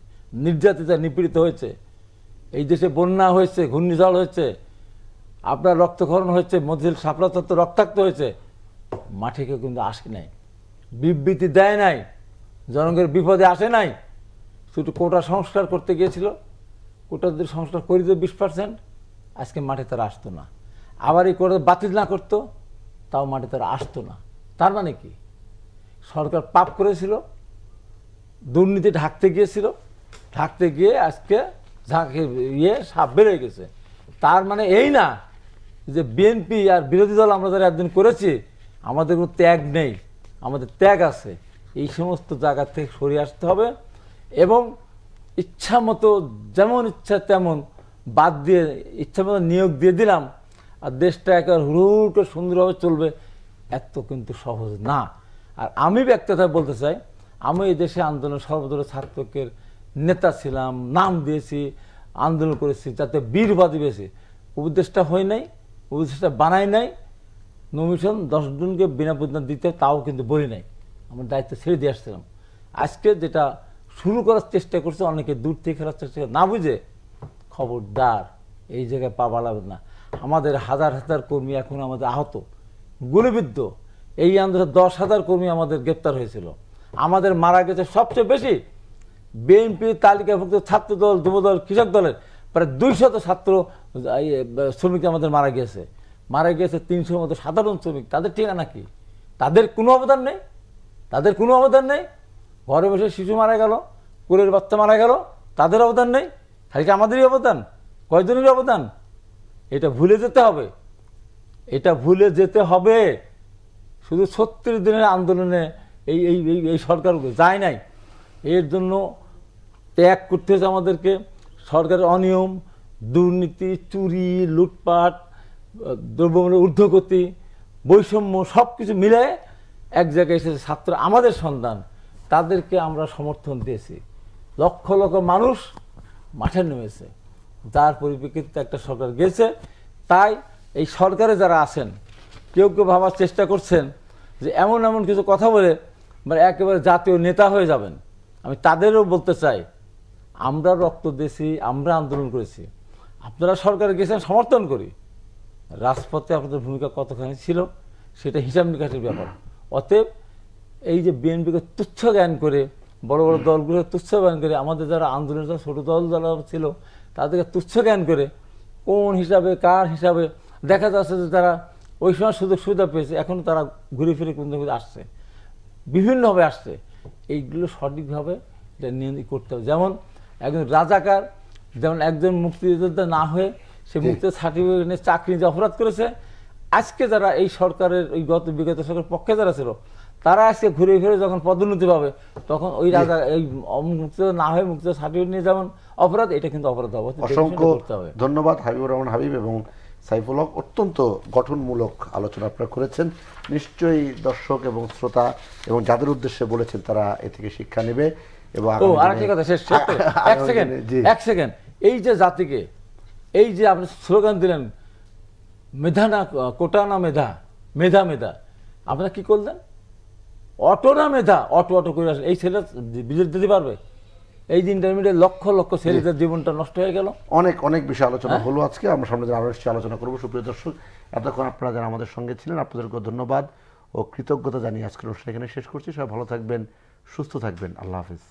নির্যাতিতা নিপীড়িত হয়েছে এই দেশে বন্যা হয়েছে ঘূর্ণিঝড় হয়েছে আপনার রক্তক্ষরণ হয়েছে মধ্যিল সাপলাতত্ত্ব রক্তাক্ত হয়েছে মাঠে কেউ কিন্তু আসে নাই বিবৃতি দেয় নাই জনগণের বিপদে আসে নাই শুধু কোটা সংস্কার করতে গিয়েছিল কোটা যদি সংস্কার করে দিত বিশ পার্সেন্ট আজকে মাঠে তারা আসতো না আবার এই কোটা বাতিল না করতো তাও মাঠে তারা আসতো না তার মানে কি সরকার পাপ করেছিল দুর্নীতি ঢাকতে গিয়েছিল ঢাকতে গিয়ে আজকে ঝাঁকে ইয়ে সাপ বেড়ে গেছে তার মানে এই না যে বিএনপি আর বিরোধী দল আমরা যারা একদিন করেছি আমাদের কোনো ত্যাগ নেই আমাদের ত্যাগ আছে এই সমস্ত জায়গা থেকে সরে আসতে হবে এবং ইচ্ছা মতো যেমন ইচ্ছা তেমন বাদ দিয়ে ইচ্ছা মতো নিয়োগ দিয়ে দিলাম আর দেশটা একবার হুড় সুন্দরভাবে চলবে এত কিন্তু সহজ না আর আমি ব্যক্ততা বলতে চাই আমি এই দেশে আন্দোলন সর্বদলীয় ছাত্রকের নেতা ছিলাম নাম দিয়েছি আন্দোলন করেছি যাতে বীরবাদী বেশি উপদেশটা হয় নাই ও সেটা বানাই নাই নমিশন দশজনকে বিনা প্রতিদান দিতে তাও কিন্তু বলি নাই আমার দায়িত্ব ছেড়ে দিয়ে আসছিলাম আজকে যেটা শুরু করার চেষ্টা করছে অনেকে দূর থেকে খেলার চেষ্টা না বুঝে খবরদার এই জায়গায় পা বাড়াবে না আমাদের হাজার হাজার কর্মী এখন আমাদের আহত গুলিবিদ্ধ এই আন্দোলনে দশ হাজার কর্মী আমাদের গ্রেপ্তার হয়েছিল আমাদের মারা গেছে সবচেয়ে বেশি বিএনপি তালিকাভুক্ত ছাত্রদল যুবদল কৃষক দলের প্রায় দুইশত ছাত্র শ্রমিক আমাদের মারা গিয়েছে মারা গিয়েছে তিনশোর মতো সাধারণ শ্রমিক তাদের ঠিকানা কি তাদের কোনো অবদান নেই তাদের কোনো অবদান নেই ঘরে বসে শিশু মারা গেল কুলের বাচ্চা মারা গেল তাদের অবদান নেই খালি আমাদেরই অবদান কয়জনের অবদান এটা ভুলে যেতে হবে এটা ভুলে যেতে হবে শুধু ছত্রিশ দিনের আন্দোলনে এই এই এই সরকারগুলো যায় নাই এর জন্য ত্যাগ করতে হয়েছে আমাদেরকে সরকারের অনিয়ম দুর্নীতি চুরি লুটপাট দ্রব্যমূল্যের ঊর্ধ্বগতি বৈষম্য সব কিছু মিলে এক জায়গায় এসেছে ছাত্র আমাদের সন্তান তাদেরকে আমরা সমর্থন দিয়েছি লক্ষ লক্ষ মানুষ মাঠে নেমেছে যার পরিপ্রেক্ষিতে একটা সরকার গেছে তাই এই সরকারে যারা আছেন কেউ কেউ ভাবার চেষ্টা করছেন যে এমন এমন কিছু কথা বলে মানে একেবারে জাতীয় নেতা হয়ে যাবেন আমি তাদেরও বলতে চাই আমরা রক্ত দিয়েছি আমরা আন্দোলন করেছি আপনারা সরকারে গেছেন সমর্থন করি রাজপথে আপনাদের ভূমিকা কতখানি ছিল সেটা হিসাব নিকাশের ব্যাপার অতএব এই যে বিএনপিকে তুচ্ছ জ্ঞান করে বড় বড় দলগুলো তুচ্ছ জ্ঞান করে আমাদের যারা আন্দোলন ছোট দল যারা ছিল তাদেরকে তুচ্ছ জ্ঞান করে কোন হিসাবে কার হিসাবে দেখা যাচ্ছে যে তারা ওই সময় সুযোগ সুবিধা পেয়েছে এখনও তারা ঘুরে ফিরে কোন আসছে বিভিন্নভাবে আসছে এইগুলো সঠিকভাবে এটা নিয়ন্ত্রণ করতে হবে যেমন একজন রাজাকার যেমন একজন মুক্তিযোদ্ধা না হয়ে সে মুক্তি সার্টিফিকেট নিয়ে চাকরি যে অপরাধ করেছে আজকে যারা এই সরকারের ওই গত বিগত সরকারের পক্ষে যারা ছিল তারা আজকে ঘুরে ফিরে যখন পদোন্নতি পাবে তখন ওই রাজা এই মুক্তি না হয়ে মুক্তি সার্টিফিকেট নিয়ে যেমন অপরাধ এটা কিন্তু অপরাধ হবে অসংখ্য ধন্যবাদ হাবিবুর রহমান হাবিব এবং সাইফুল হক অত্যন্ত গঠনমূলক আলোচনা আপনারা করেছেন নিশ্চয়ই দর্শক এবং শ্রোতা এবং যাদের উদ্দেশ্যে বলেছেন তারা এ থেকে শিক্ষা নেবে এই যে জাতিকে এই যে আপনি স্লোগান দিলেন মেধা না কোটা না মেধা মেধা মেধা আপনারা কি করলেন অটো না মেধা অটো অটো করে এই দিতে পারবে এই যে ইন্টারমিডিয়েট লক্ষ লক্ষ ছেলেদের জীবনটা নষ্ট হয়ে গেল অনেক অনেক বিষয় আলোচনা হ্যাঁ। হলো আজকে আমরা সামনে আরও এসে আলোচনা করবো সুপ্রিয় দর্শক এতক্ষণ আপনারা যারা আমাদের সঙ্গে ছিলেন আপনাদেরকে ধন্যবাদ ও কৃতজ্ঞতা জানিয়ে আজকের অনুষ্ঠান এখানে শেষ করছি সবাই ভালো থাকবেন সুস্থ থাকবেন আল্লাহ হাফিজ